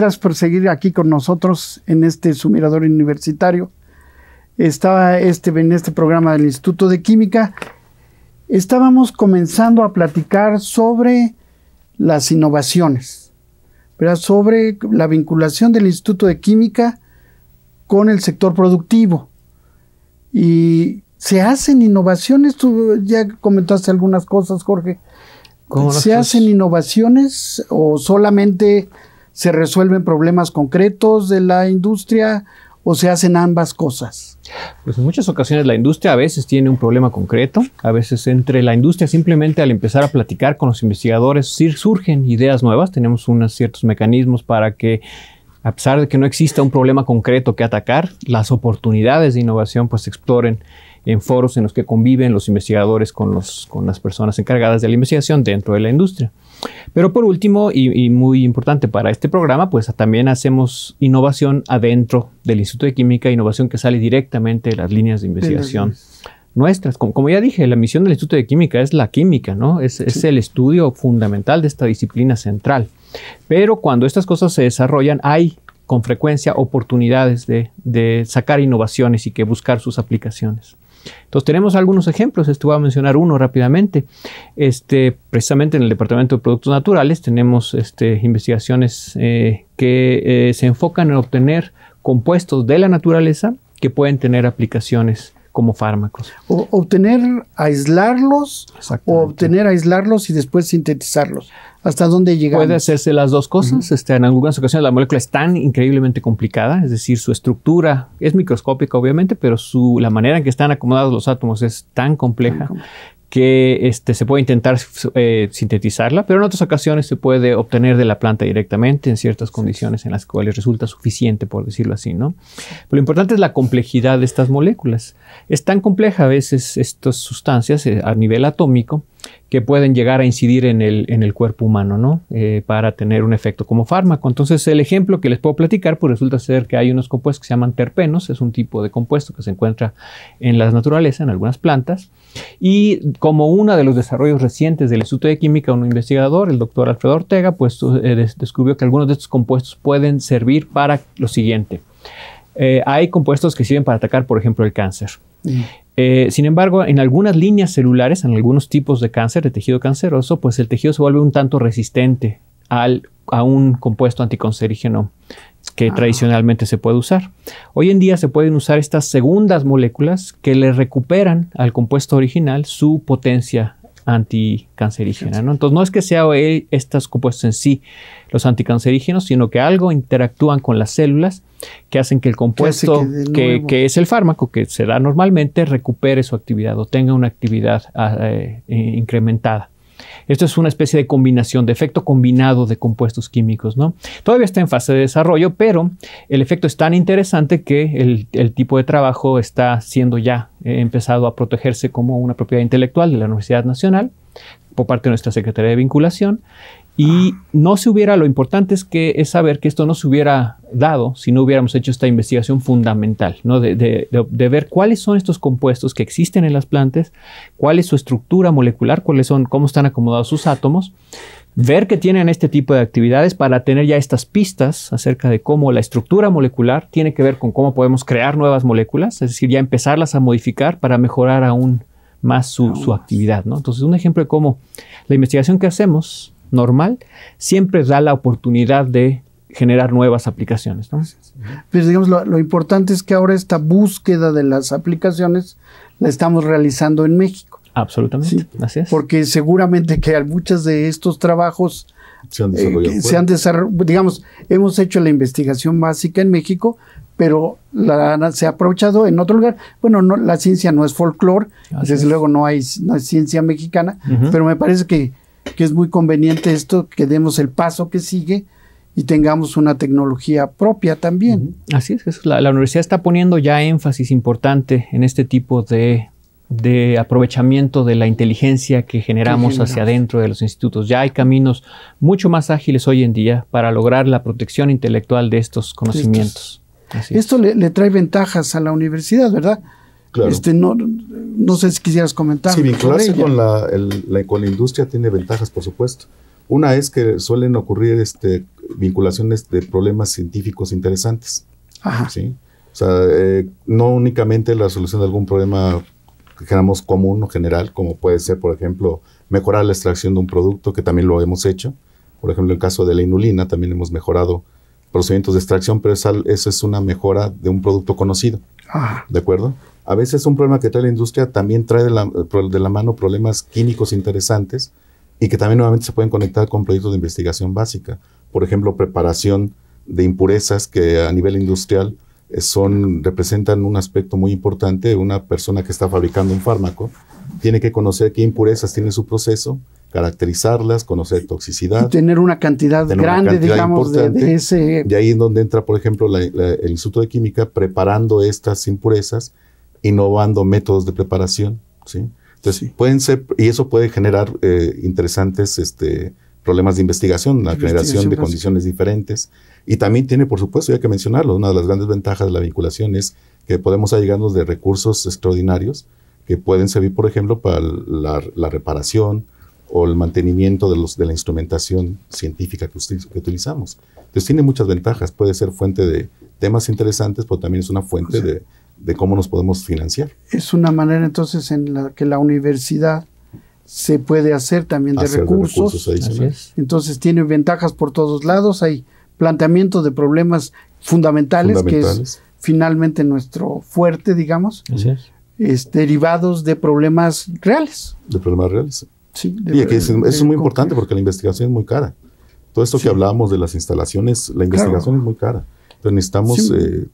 gracias por seguir aquí con nosotros en este sumirador universitario. Estaba este, en este programa del Instituto de Química. Estábamos comenzando a platicar sobre las innovaciones, sobre la vinculación del Instituto de Química con el sector productivo. Y se hacen innovaciones, tú ya comentaste algunas cosas, Jorge. ¿Se hacen innovaciones o solamente se resuelven problemas concretos de la industria o se hacen ambas cosas? Pues en muchas ocasiones la industria a veces tiene un problema concreto, a veces entre la industria simplemente al empezar a platicar con los investigadores surgen ideas nuevas, tenemos ciertos mecanismos para que a pesar de que no exista un problema concreto que atacar, las oportunidades de innovación pues se exploren en foros en los que conviven los investigadores con, los, con las personas encargadas de la investigación dentro de la industria. Pero por último, y, muy importante para este programa, pues también hacemos innovación adentro del Instituto de Química, innovación que sale directamente de las líneas de investigación. Nuestras, como, ya dije, la misión del Instituto de Química es la química, ¿no? Es, el estudio fundamental de esta disciplina central. Pero cuando estas cosas se desarrollan, hay con frecuencia oportunidades de, de sacar innovaciones y que buscar sus aplicaciones. Entonces tenemos algunos ejemplos, esto voy a mencionar uno rápidamente. Este, precisamente en el Departamento de Productos Naturales tenemos este, investigaciones eh, que eh, se enfocan en obtener compuestos de la naturaleza que pueden tener aplicaciones como fármacos. O obtener, aislarlos, o obtener, aislarlos y después sintetizarlos. ¿Hasta dónde llegamos? Puede hacerse las dos cosas. Este, en algunas ocasiones la molécula es tan increíblemente complicada, es decir, su estructura es microscópica, obviamente, pero su, la manera en que están acomodados los átomos es tan compleja que este, se puede intentar eh, sintetizarla, pero en otras ocasiones se puede obtener de la planta directamente en ciertas condiciones en las cuales resulta suficiente, por decirlo así, ¿no? lo importante es la complejidad de estas moléculas. Es tan compleja a veces estas sustancias eh, a nivel atómico que pueden llegar a incidir en el, en el cuerpo humano, ¿no? Eh, para tener un efecto como fármaco. Entonces, el ejemplo que les puedo platicar, pues resulta ser que hay unos compuestos que se llaman terpenos, es un tipo de compuesto que se encuentra en la naturaleza, en algunas plantas, y como uno de los desarrollos recientes del Instituto de Química, un investigador, el doctor Alfredo Ortega, pues eh, descubrió que algunos de estos compuestos pueden servir para lo siguiente. Eh, hay compuestos que sirven para atacar, por ejemplo, el cáncer. Mm. Eh, sin embargo, en algunas líneas celulares, en algunos tipos de cáncer, de tejido canceroso, pues el tejido se vuelve un tanto resistente a un compuesto anticancerígeno que ah. tradicionalmente se puede usar. Hoy en día se pueden usar estas segundas moléculas que le recuperan al compuesto original su potencia anticancerígena. Entonces, no es que sean estos compuestos en sí los anticancerígenos, sino que algo interactúan con las células que hacen que el compuesto, que, es el fármaco que se da normalmente, recupere su actividad o tenga una actividad ah, eh, incrementada. Esto es una especie de combinación, de efecto combinado de compuestos químicos, Todavía está en fase de desarrollo, pero el efecto es tan interesante que el, tipo de trabajo está siendo ya eh, empezado a protegerse como una propiedad intelectual de la Universidad Nacional por parte de nuestra Secretaría de Vinculación y no se hubiera, lo importante es que es saber que esto no se hubiera dado si no hubiéramos hecho esta investigación fundamental, ¿no? de, de, ver cuáles son estos compuestos que existen en las plantas, cuál es su estructura molecular, cuáles son, cómo están acomodados sus átomos, ver que tienen este tipo de actividades para tener ya estas pistas acerca de cómo la estructura molecular tiene que ver con cómo podemos crear nuevas moléculas, es decir, ya empezarlas a modificar para mejorar aún más su, su actividad. ¿no? Entonces, un ejemplo de cómo la investigación que hacemos normal, siempre da la oportunidad de generar nuevas aplicaciones. ¿no? Pues, digamos, lo, importante es que ahora esta búsqueda de las aplicaciones la estamos realizando en México. Absolutamente, ¿sí? Porque seguramente que muchos de estos trabajos se han desarrollado, eh, se han desarrollado digamos, hemos hecho la investigación básica en México, pero la, se ha aprovechado en otro lugar. Bueno, no, la ciencia no es folclore, desde luego no hay, ciencia mexicana, pero me parece que que es muy conveniente esto, que demos el paso que sigue y tengamos una tecnología propia también. Así es, La, universidad está poniendo ya énfasis importante en este tipo de, aprovechamiento de la inteligencia que generamos, hacia adentro de los institutos. Ya hay caminos mucho más ágiles hoy en día para lograr la protección intelectual de estos conocimientos. Esto le, trae ventajas a la universidad, ¿verdad? Este, no, sé si quisieras comentar. Sí, vincularse con la, con la industria tiene ventajas, por supuesto. Una es que suelen ocurrir este, vinculaciones de problemas científicos interesantes. Ajá. O sea, eh, no únicamente la solución de algún problema que digamos, común o general, como puede ser, por ejemplo, mejorar la extracción de un producto, que también lo hemos hecho. Por ejemplo, en el caso de la inulina, también hemos mejorado procedimientos de extracción, pero eso es una mejora de un producto conocido. Ah. ¿De acuerdo? A veces un problema que trae la industria también trae de la, mano problemas químicos interesantes y que también nuevamente se pueden conectar con proyectos de investigación básica. Por ejemplo, preparación de impurezas que a nivel industrial eh, son, representan un aspecto muy importante. Una persona que está fabricando un fármaco tiene que conocer qué impurezas tiene su proceso caracterizarlas, conocer toxicidad. tener una cantidad grande, digamos, de, ese... De ahí es donde entra, por ejemplo, el Instituto de Química preparando estas impurezas, innovando métodos de preparación, ¿sí? Entonces, pueden ser, y eso puede generar eh, interesantes este, problemas de investigación, la generación de condiciones diferentes. Y también tiene, por supuesto, hay que mencionarlo, una de las grandes ventajas de la vinculación es que podemos allegarnos de recursos extraordinarios que pueden servir, por ejemplo, para la, la reparación, o el mantenimiento de, los, de la instrumentación científica que, utilizamos. Entonces tiene muchas ventajas, puede ser fuente de temas interesantes, pero también es una fuente de, cómo nos podemos financiar. Es una manera entonces en la que la universidad se puede hacer también de recursos. entonces tiene ventajas por todos lados, hay planteamiento de problemas fundamentales, que es finalmente nuestro fuerte, digamos, Es, derivados de problemas reales. De problemas reales. Sí, es, eso es eh, muy importante porque la investigación es muy cara. Todo esto que hablábamos de las instalaciones, la investigación es muy cara. Entonces necesitamos eh,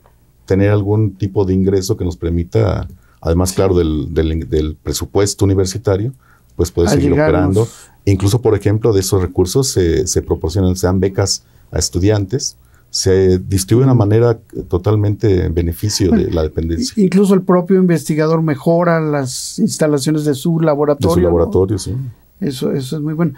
tener algún tipo de ingreso que nos permita, además, claro, del, presupuesto universitario, pues poder seguir operando. Incluso, por ejemplo, de esos recursos se, se proporcionan, se becas a estudiantes se distribuye de una manera totalmente en beneficio de la dependencia. Incluso el propio investigador mejora las instalaciones de su laboratorio. De su laboratorio, sí. Eso, eso es muy bueno.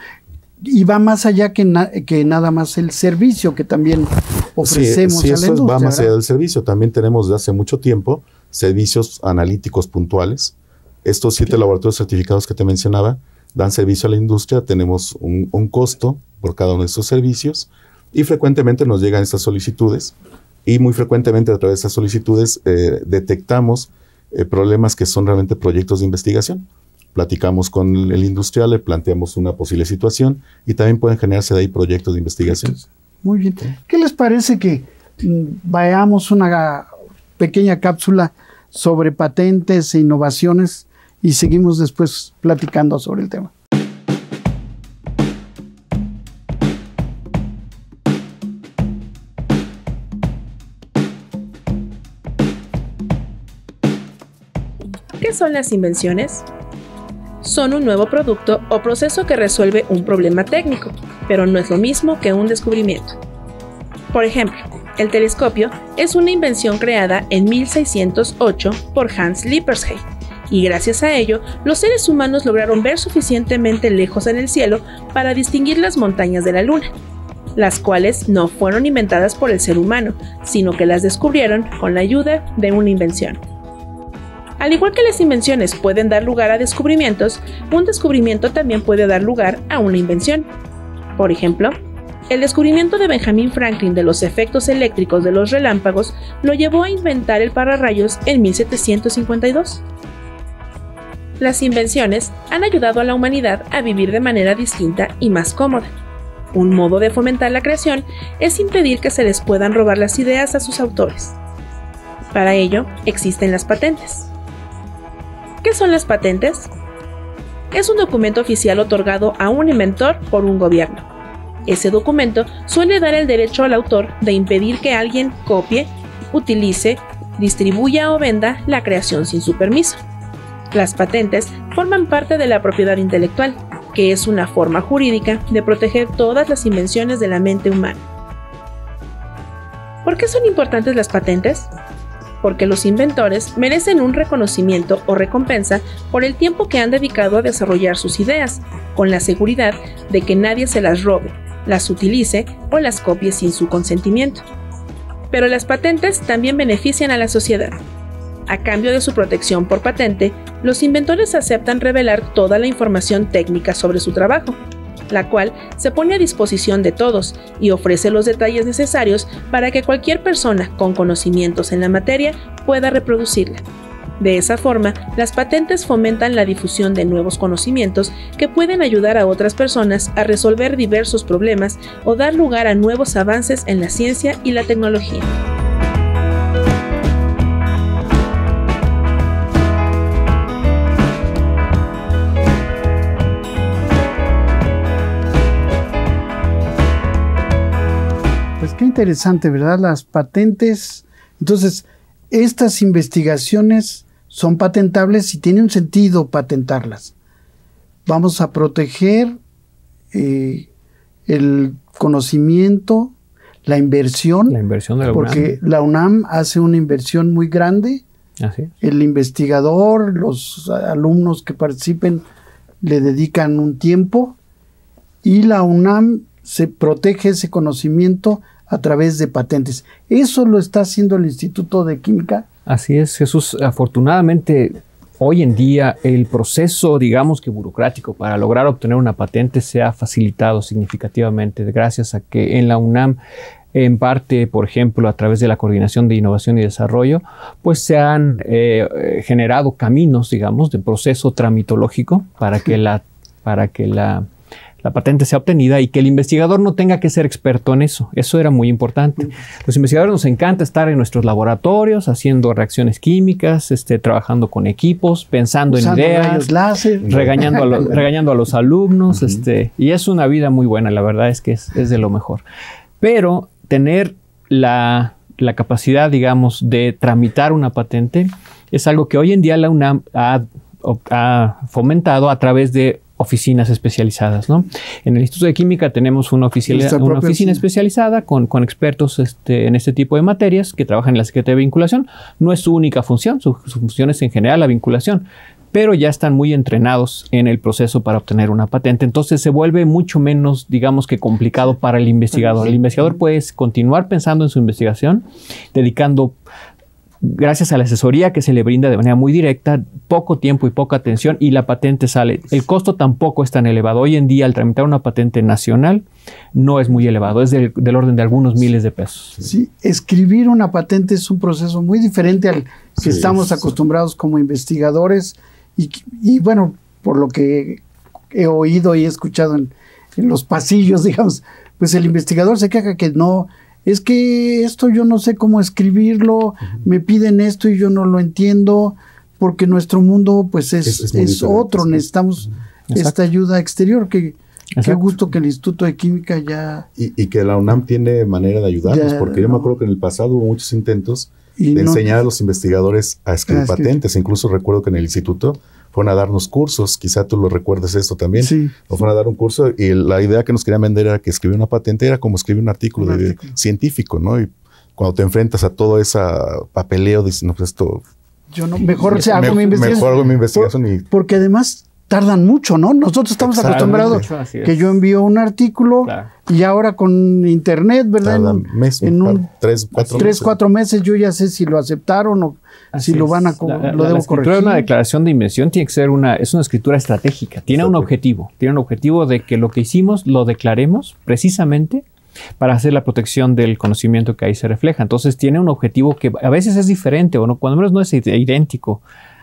Y va más allá que, que nada más el servicio que también ofrecemos sí, eso Va más allá del servicio. También tenemos desde hace mucho tiempo servicios analíticos puntuales. Estos siete laboratorios certificados que te mencionaba dan servicio a la industria. Tenemos un, un costo por cada uno de esos servicios y frecuentemente nos llegan estas solicitudes y muy frecuentemente a través de esas solicitudes eh, detectamos eh, problemas que son realmente proyectos de investigación. Platicamos con el industrial, le planteamos una posible situación y también pueden generarse de ahí proyectos de investigación. Muy bien. ¿Qué les parece que mm, vayamos una pequeña cápsula sobre patentes e innovaciones y seguimos después platicando sobre el tema? ¿Qué son las invenciones? Son un nuevo producto o proceso que resuelve un problema técnico, pero no es lo mismo que un descubrimiento. Por ejemplo, el telescopio es una invención creada en 1608 por Hans Lippershey, y gracias a ello, los seres humanos lograron ver suficientemente lejos en el cielo para distinguir las montañas de la Luna, las cuales no fueron inventadas por el ser humano, sino que las descubrieron con la ayuda de una invención. Al igual que las invenciones pueden dar lugar a descubrimientos, un descubrimiento también puede dar lugar a una invención. Por ejemplo, el descubrimiento de Benjamin Franklin de los efectos eléctricos de los relámpagos lo llevó a inventar el pararrayos en 1752. Las invenciones han ayudado a la humanidad a vivir de manera distinta y más cómoda. Un modo de fomentar la creación es impedir que se les puedan robar las ideas a sus autores. Para ello existen las patentes. ¿Qué son las patentes? Es un documento oficial otorgado a un inventor por un gobierno. Ese documento suele dar el derecho al autor de impedir que alguien copie, utilice, distribuya o venda la creación sin su permiso. Las patentes forman parte de la propiedad intelectual, que es una forma jurídica de proteger todas las invenciones de la mente humana. ¿Por qué son importantes las patentes? porque los inventores merecen un reconocimiento o recompensa por el tiempo que han dedicado a desarrollar sus ideas, con la seguridad de que nadie se las robe, las utilice o las copie sin su consentimiento. Pero las patentes también benefician a la sociedad. A cambio de su protección por patente, los inventores aceptan revelar toda la información técnica sobre su trabajo, la cual se pone a disposición de todos y ofrece los detalles necesarios para que cualquier persona con conocimientos en la materia pueda reproducirla. De esa forma, las patentes fomentan la difusión de nuevos conocimientos que pueden ayudar a otras personas a resolver diversos problemas o dar lugar a nuevos avances en la ciencia y la tecnología. Qué interesante, ¿verdad? Las patentes. Entonces, estas investigaciones son patentables y tiene un sentido patentarlas. Vamos a proteger eh, el conocimiento, la inversión. La inversión de la Porque la UNAM hace una inversión muy grande. Así El investigador, los alumnos que participen le dedican un tiempo y la UNAM se protege ese conocimiento a través de patentes. Eso lo está haciendo el Instituto de Química. Así es, Jesús. Afortunadamente, hoy en día el proceso, digamos que burocrático, para lograr obtener una patente se ha facilitado significativamente gracias a que en la UNAM en parte, por ejemplo, a través de la coordinación de innovación y desarrollo, pues se han eh, generado caminos, digamos, de proceso tramitológico para que la, para que la la patente sea obtenida y que el investigador no tenga que ser experto en eso. Eso era muy importante. Los investigadores nos encanta estar en nuestros laboratorios haciendo reacciones químicas, este, trabajando con equipos, pensando en ideas, Regañando, a los, regañando a los alumnos. este, y es una vida muy buena, la verdad es que es, de lo mejor. Pero tener la, capacidad, digamos, de tramitar una patente es algo que hoy en día la UNAM ha fomentado a través de oficinas especializadas, ¿no? En el Instituto de Química tenemos una, oficina, oficina especializada con, expertos este, en este tipo de materias que trabajan en la Secretaría de Vinculación. No es su única función, su función es en general la vinculación, pero ya están muy entrenados en el proceso para obtener una patente. Entonces se vuelve mucho menos, digamos que complicado para el investigador. El investigador puede continuar pensando en su investigación, dedicando gracias a la asesoría que se le brinda de manera muy directa, poco tiempo y poca atención y la patente sale. El costo tampoco es tan elevado. Hoy en día, al tramitar una patente nacional, no es muy elevado, es del, orden de algunos miles de pesos. Sí, escribir una patente es un proceso muy diferente al que estamos acostumbrados como investigadores y, bueno, por lo que he oído y he escuchado en, en los pasillos, digamos, pues el investigador se queja que no es que esto yo no sé cómo escribirlo, me piden esto y yo no lo entiendo, porque nuestro mundo pues es, otro, necesitamos esta ayuda exterior que... Qué gusto que el Instituto de Química ya... Y, que la UNAM tiene manera de ayudarnos, porque yo me acuerdo que en el pasado hubo muchos intentos de enseñar a los investigadores a escribir patentes. Incluso recuerdo que en el instituto van a darnos cursos, quizá tú lo recuerdes esto también. Sí. Nos fueron a dar un curso y la idea que nos querían vender era que escribir una patente era como escribir un artículo, científico, ¿no? Y cuando te enfrentas a todo ese papeleo, dices, no, pues esto yo no, mejor hago mi investigación. Mejor hago mi investigación. Porque además tardan mucho, ¿no? Nosotros estamos acostumbrados que yo envío un artículo y ahora con internet, ¿verdad? Tardan en, mes, en un, tres, cuatro tres, meses. cuatro meses yo ya sé si lo aceptaron o si lo van a lo debo corregir. De una declaración de invención tiene que ser una es una escritura estratégica, tiene un objetivo, tiene un objetivo de que lo que hicimos lo declaremos precisamente para hacer la protección del conocimiento que ahí se refleja. Entonces tiene un objetivo que a veces es diferente o no, cuando menos no es idéntico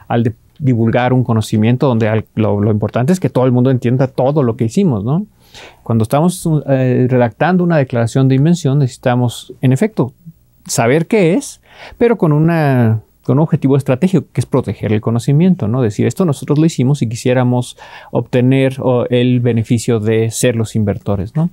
al de divulgar un conocimiento donde lo, importante es que todo el mundo entienda todo lo que hicimos, ¿no? Cuando estamos eh, redactando una declaración de invención necesitamos, en efecto, saber qué es, pero con una con un objetivo estratégico, que es proteger el conocimiento, ¿no? Decir, esto nosotros lo hicimos y quisiéramos obtener el beneficio de ser los inversores, ¿no?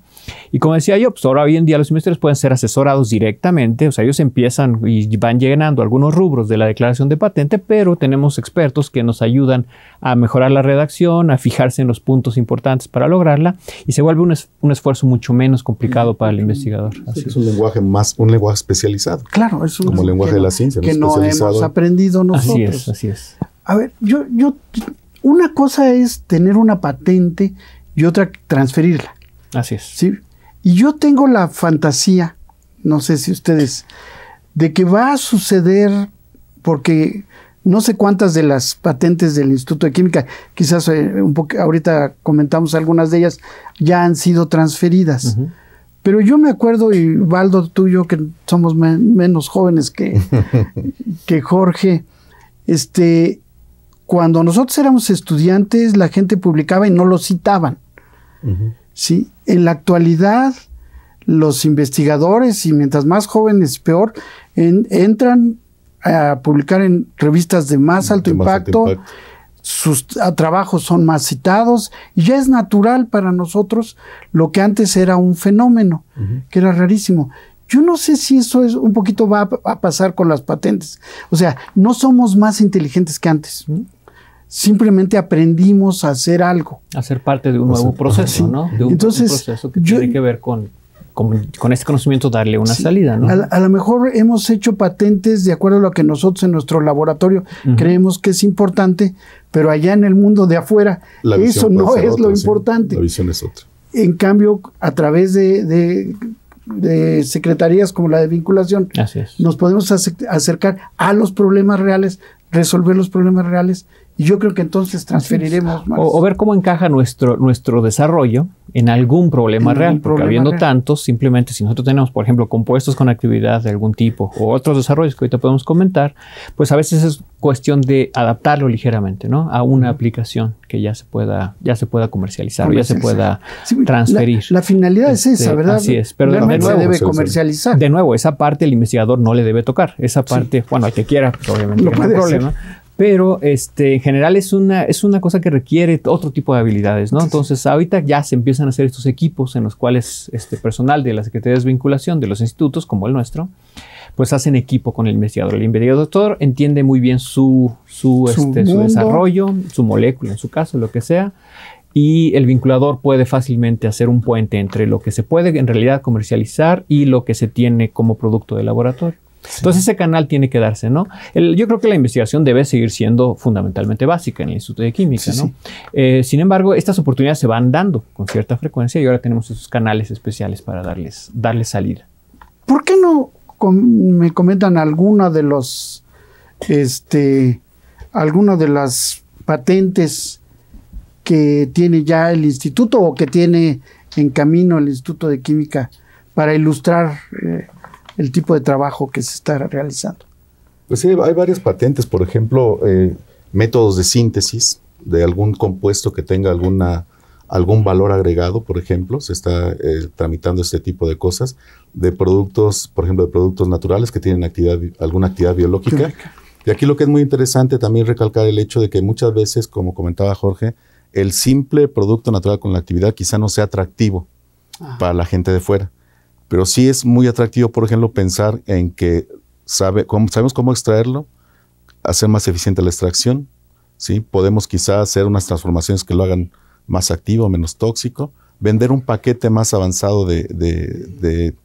Y como decía yo, pues ahora hoy en día los inversores pueden ser asesorados directamente, o sea, ellos empiezan y van llenando algunos rubros de la declaración de patente, pero tenemos expertos que nos ayudan a mejorar la redacción, a fijarse en los puntos importantes para lograrla, y se vuelve un, esfuerzo mucho menos complicado para el investigador. Es un lenguaje más, un lenguaje especializado. Claro, es un, como lenguaje de la ciencia, que no especializado aprendido nosotros. Así es, así es. A ver, yo, yo, una cosa es tener una patente y otra transferirla. Así es. ¿sí? Y yo tengo la fantasía, no sé si ustedes, de que va a suceder, porque no sé cuántas de las patentes del Instituto de Química, quizás eh, un poco, ahorita comentamos algunas de ellas, ya han sido transferidas. Pero yo me acuerdo, y Valdo, tú y yo, que somos menos jóvenes que, que Jorge, este, cuando nosotros éramos estudiantes, la gente publicaba y no lo citaban. En la actualidad, los investigadores, y mientras más jóvenes, peor, entran a publicar en revistas de más alto impacto, sus trabajos son más citados y ya es natural para nosotros lo que antes era un fenómeno, que era rarísimo. Yo no sé si eso es un poquito va a, pasar con las patentes. O sea, no somos más inteligentes que antes. Simplemente aprendimos a hacer algo. A ser parte de un nuevo proceso, ¿no? De un, Entonces, proceso que tiene que ver con con, este conocimiento darle una salida, A, lo mejor hemos hecho patentes de acuerdo a lo que nosotros en nuestro laboratorio creemos que es importante, pero allá en el mundo de afuera eso no es lo importante. La visión es otra. En cambio, a través de, secretarías como la de vinculación, nos podemos acercar a los problemas reales, resolver los problemas reales y yo creo que entonces transferiremos más. O, ver cómo encaja nuestro, nuestro desarrollo en algún problema real, porque habiendo tantos, simplemente si nosotros tenemos, por ejemplo, compuestos con actividad de algún tipo o otros desarrollos que ahorita podemos comentar, pues a veces es cuestión de adaptarlo ligeramente, ¿no? A una aplicación que ya se pueda, ya se pueda comercializar, ya se pueda transferir. La, finalidad es esa, este, ¿verdad? Así es, pero de nuevo, debe comercializar. De nuevo, esa parte el investigador no le debe tocar, esa parte, bueno, al que quiera, obviamente, no, hay problema, pero este, en general es una, es una cosa que requiere otro tipo de habilidades, ¿no? Entonces, ahorita ya se empiezan a hacer estos equipos en los cuales este personal de la Secretaría de Desvinculación de los institutos, como el nuestro, pues hacen equipo con el investigador. El investigador entiende muy bien su, su este, desarrollo, su molécula, en su caso, lo que sea, y el vinculador puede fácilmente hacer un puente entre lo que se puede en realidad comercializar y lo que se tiene como producto de laboratorio. Entonces ese canal tiene que darse, ¿no? yo creo que la investigación debe seguir siendo fundamentalmente básica en el Instituto de Química, ¿no? Eh, sin embargo, estas oportunidades se van dando con cierta frecuencia y ahora tenemos esos canales especiales para darles, salida. ¿Por qué no me comentan alguna de los, este, alguna de las patentes que tiene ya el instituto o que tiene en camino el Instituto de Química para ilustrar eh, el tipo de trabajo que se está realizando. Pues sí, hay varias patentes, por ejemplo, eh, métodos de síntesis de algún compuesto que tenga alguna, algún valor agregado, por ejemplo, se está eh, tramitando este tipo de cosas, de productos, por ejemplo, de productos naturales que tienen alguna actividad biológica. Y aquí lo que es muy interesante también recalcar el hecho de que muchas veces, como comentaba Jorge, el simple producto natural con la actividad quizá no sea atractivo ah. para la gente de fuera. Pero sí es muy atractivo, por ejemplo, pensar en que sabemos cómo extraerlo, hacer más eficiente la extracción, ¿sí? Podemos quizá hacer unas transformaciones que lo hagan más activo, menos tóxico, vender un paquete más avanzado de,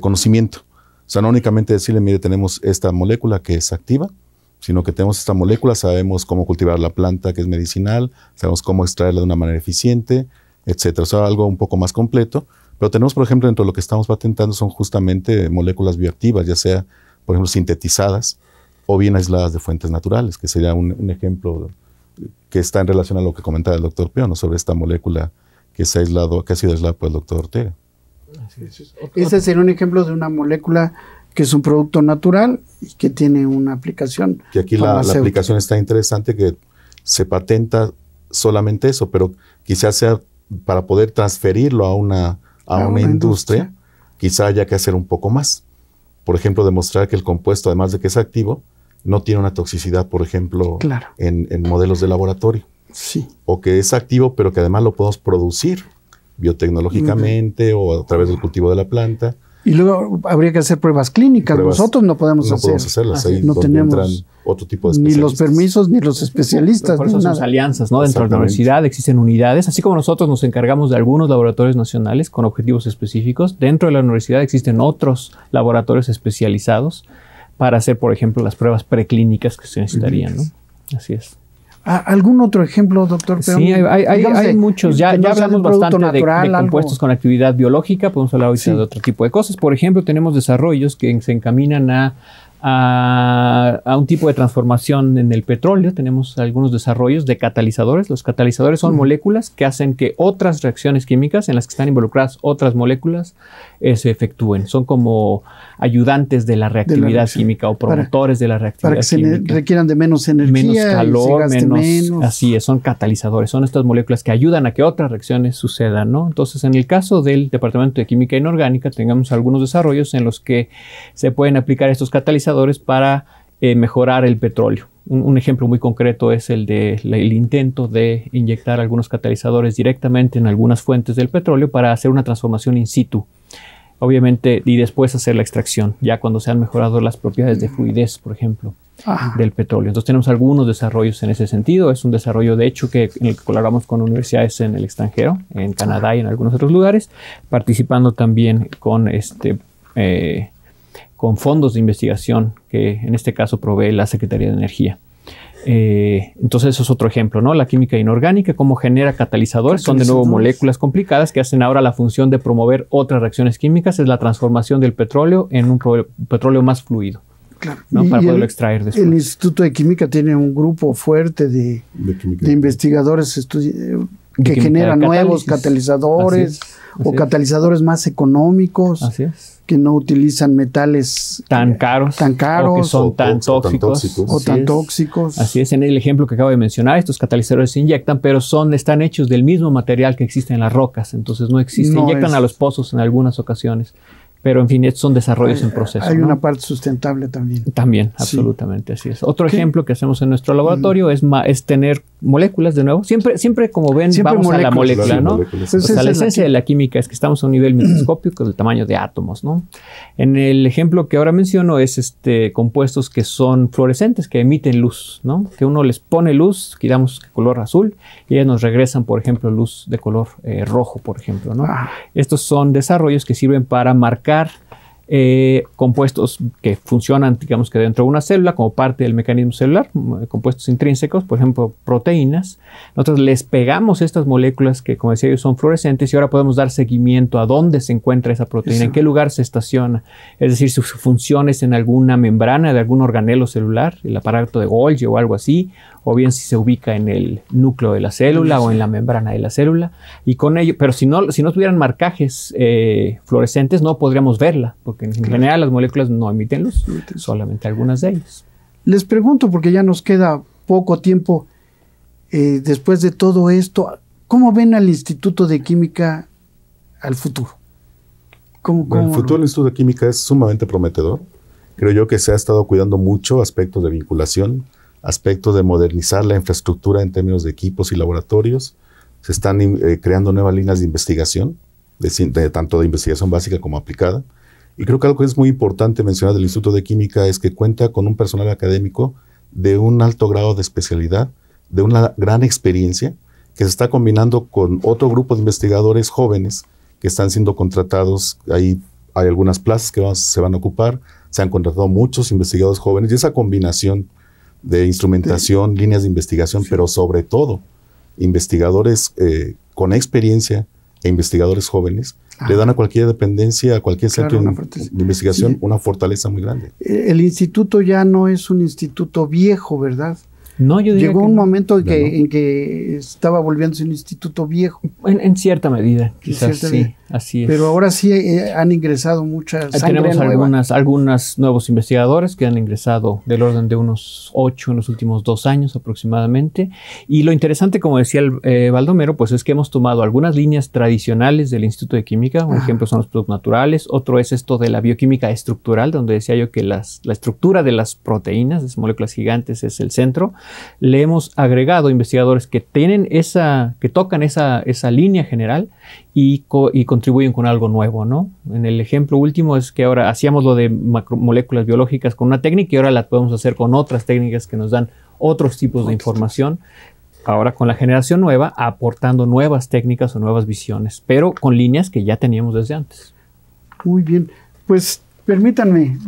conocimiento. O sea, no únicamente decirle, mire, tenemos esta molécula que es activa, sino que tenemos esta molécula, sabemos cómo cultivar la planta que es medicinal, sabemos cómo extraerla de una manera eficiente, etc. O sea, algo un poco más completo pero tenemos, por ejemplo, dentro de lo que estamos patentando son justamente moléculas bioactivas, ya sea, por ejemplo, sintetizadas o bien aisladas de fuentes naturales, que sería un, ejemplo que está en relación a lo que comentaba el doctor Peón sobre esta molécula que, se ha, aislado, que ha sido aislada por el doctor Ortega. Ese sería un ejemplo de una molécula que es un producto natural y que tiene una aplicación. Y aquí la, aplicación está interesante, que se patenta solamente eso, pero quizás sea para poder transferirlo a una a, una, industria, quizá haya que hacer un poco más. Por ejemplo, demostrar que el compuesto, además de que es activo, no tiene una toxicidad, por ejemplo, en, modelos de laboratorio. Sí. O que es activo, pero que además lo podemos producir biotecnológicamente mm. o a través del cultivo de la planta. Y luego habría que hacer pruebas clínicas. Nosotros no podemos hacerlas ahí no tenemos otro tipo de ni los permisos ni los especialistas. Por eso ni alianzas, ¿no? Dentro de la universidad existen unidades, así como nosotros nos encargamos de algunos laboratorios nacionales con objetivos específicos. Dentro de la universidad existen otros laboratorios especializados para hacer, por ejemplo, las pruebas preclínicas que se necesitarían. ¿no? Así es. ¿Algún otro ejemplo, doctor Sí, hay, muchos. Ya, ya hablamos bastante de, compuestos con actividad biológica, podemos hablar hoy de otro tipo de cosas. Por ejemplo, tenemos desarrollos que se encaminan a a, un tipo de transformación en el petróleo. Tenemos algunos desarrollos de catalizadores. Los catalizadores son moléculas que hacen que otras reacciones químicas en las que están involucradas otras moléculas eh, se efectúen. Son como ayudantes de la reactividad química o promotores de la reactividad química. Para que se requieran de menos energía, menos calor, menos, Así es, son catalizadores. Son estas moléculas que ayudan a que otras reacciones sucedan, ¿no? Entonces, en el caso del Departamento de Química Inorgánica, tengamos algunos desarrollos en los que se pueden aplicar estos catalizadores para eh, mejorar el petróleo. Un, ejemplo muy concreto es el del de, el intento de inyectar algunos catalizadores directamente en algunas fuentes del petróleo para hacer una transformación in situ. Obviamente, y después hacer la extracción, ya cuando se han mejorado las propiedades de fluidez, por ejemplo, del petróleo. Entonces tenemos algunos desarrollos en ese sentido. Es un desarrollo, de hecho, que, en el que colaboramos con universidades en el extranjero, en Canadá y en algunos otros lugares, participando también con este, eh, con fondos de investigación que en este caso provee la Secretaría de Energía. Eh, entonces eso es otro ejemplo, ¿no? La química inorgánica, cómo genera catalizadores, son de nuevo moléculas complicadas que hacen ahora la función de promover otras reacciones químicas, es la transformación del petróleo en un petróleo más fluido. Claro. ¿no? Para poderlo el, extraer después. El Instituto de Química tiene un grupo fuerte de, investigadores eh, que generan genera nuevos catalizadores o catalizadores más económicos. Que no utilizan metales tan eh, caros. Tan caros. O que son tan, tóxicos, O tan tóxicos. Así es. En el ejemplo que acabo de mencionar, estos catalizadores se inyectan, pero son, están hechos del mismo material que existe en las rocas. Entonces no existen. inyectan a los pozos en algunas ocasiones. Pero en fin, estos son desarrollos en proceso. Hay una parte sustentable también. También, absolutamente, así es. Otro ejemplo que hacemos en nuestro laboratorio mm. es, es tener moléculas de nuevo. Siempre, siempre como ven, vamos a la molécula, ¿no? Pues la esencia de la química es que estamos a un nivel mm. microscópico del tamaño de átomos, ¿no? En el ejemplo que ahora menciono es este compuestos que son fluorescentes, que emiten luz, ¿no? Que uno les pone luz, quitamos color azul, y ellos nos regresan, por ejemplo, luz de color eh, rojo, por ejemplo, ¿no? Ah. Estos son desarrollos que sirven para marcar buscar Eh, compuestos que funcionan, digamos que dentro de una célula, como parte del mecanismo celular, mm, compuestos intrínsecos, por ejemplo, proteínas. Nosotros les pegamos estas moléculas que, como decía yo, son fluorescentes y ahora podemos dar seguimiento a dónde se encuentra esa proteína, en qué lugar se estaciona, es decir, sus funciones en alguna membrana de algún organelo celular, el aparato de Golgi o algo así, o bien si se ubica en el núcleo de la célula o en la membrana de la célula. Y con ello, pero si no, si no tuvieran marcajes eh, fluorescentes, no podríamos verla porque en general las moléculas no emiten luz, solamente algunas de ellas. Les pregunto, porque ya nos queda poco tiempo eh, después de todo esto, ¿cómo ven al Instituto de Química al futuro? el futuro del Instituto de Química es sumamente prometedor. Creo yo que se ha estado cuidando mucho aspectos de vinculación, aspectos de modernizar la infraestructura en términos de equipos y laboratorios. Se están eh, creando nuevas líneas de investigación, tanto de investigación básica como aplicada y creo que algo que es muy importante mencionar del Instituto de Química es que cuenta con un personal académico de un alto grado de especialidad, de una gran experiencia, que se está combinando con otro grupo de investigadores jóvenes que están siendo contratados. Ahí hay algunas plazas que se van a ocupar, se han contratado muchos investigadores jóvenes y esa combinación de instrumentación, líneas de investigación, pero sobre todo investigadores eh, con experiencia, e investigadores jóvenes ah. le dan a cualquier dependencia, a cualquier centro de investigación, una fortaleza muy grande. Eh, el instituto ya no es un instituto viejo, ¿verdad? Llegó un momento en, que, estaba volviéndose un instituto viejo. En, cierta medida, quizás así Pero ahora sí eh, han ingresado muchas. Tenemos algunas, algunos nuevos investigadores que han ingresado del orden de unos ocho en los últimos dos años aproximadamente. Y lo interesante, como decía el, eh, Baldomero, pues es que hemos tomado algunas líneas tradicionales del Instituto de Química. Un ejemplo son los productos naturales. Otro es esto de la bioquímica estructural, donde decía yo que las, la estructura de las proteínas, de las moléculas gigantes, es el centro le hemos agregado investigadores que tienen esa, que tocan esa, línea general y, contribuyen con algo nuevo, En el ejemplo último es que ahora hacíamos lo de macromoléculas biológicas con una técnica y ahora la podemos hacer con otras técnicas que nos dan otros tipos de información ahora con la generación nueva, aportando nuevas técnicas o nuevas visiones, pero con líneas que ya teníamos desde antes. Muy bien, pues permítanme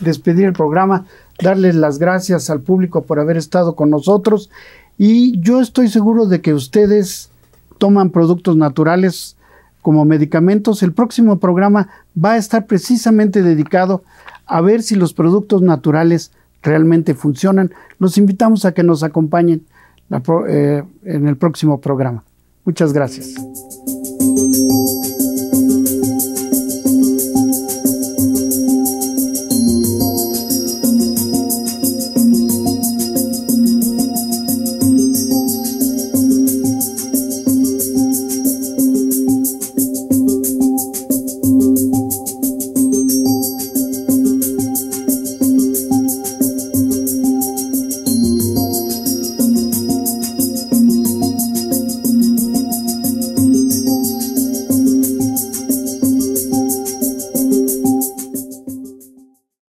despedir el programa darles las gracias al público por haber estado con nosotros y yo estoy seguro de que ustedes toman productos naturales como medicamentos. El próximo programa va a estar precisamente dedicado a ver si los productos naturales realmente funcionan. Los invitamos a que nos acompañen eh, en el próximo programa. Muchas gracias.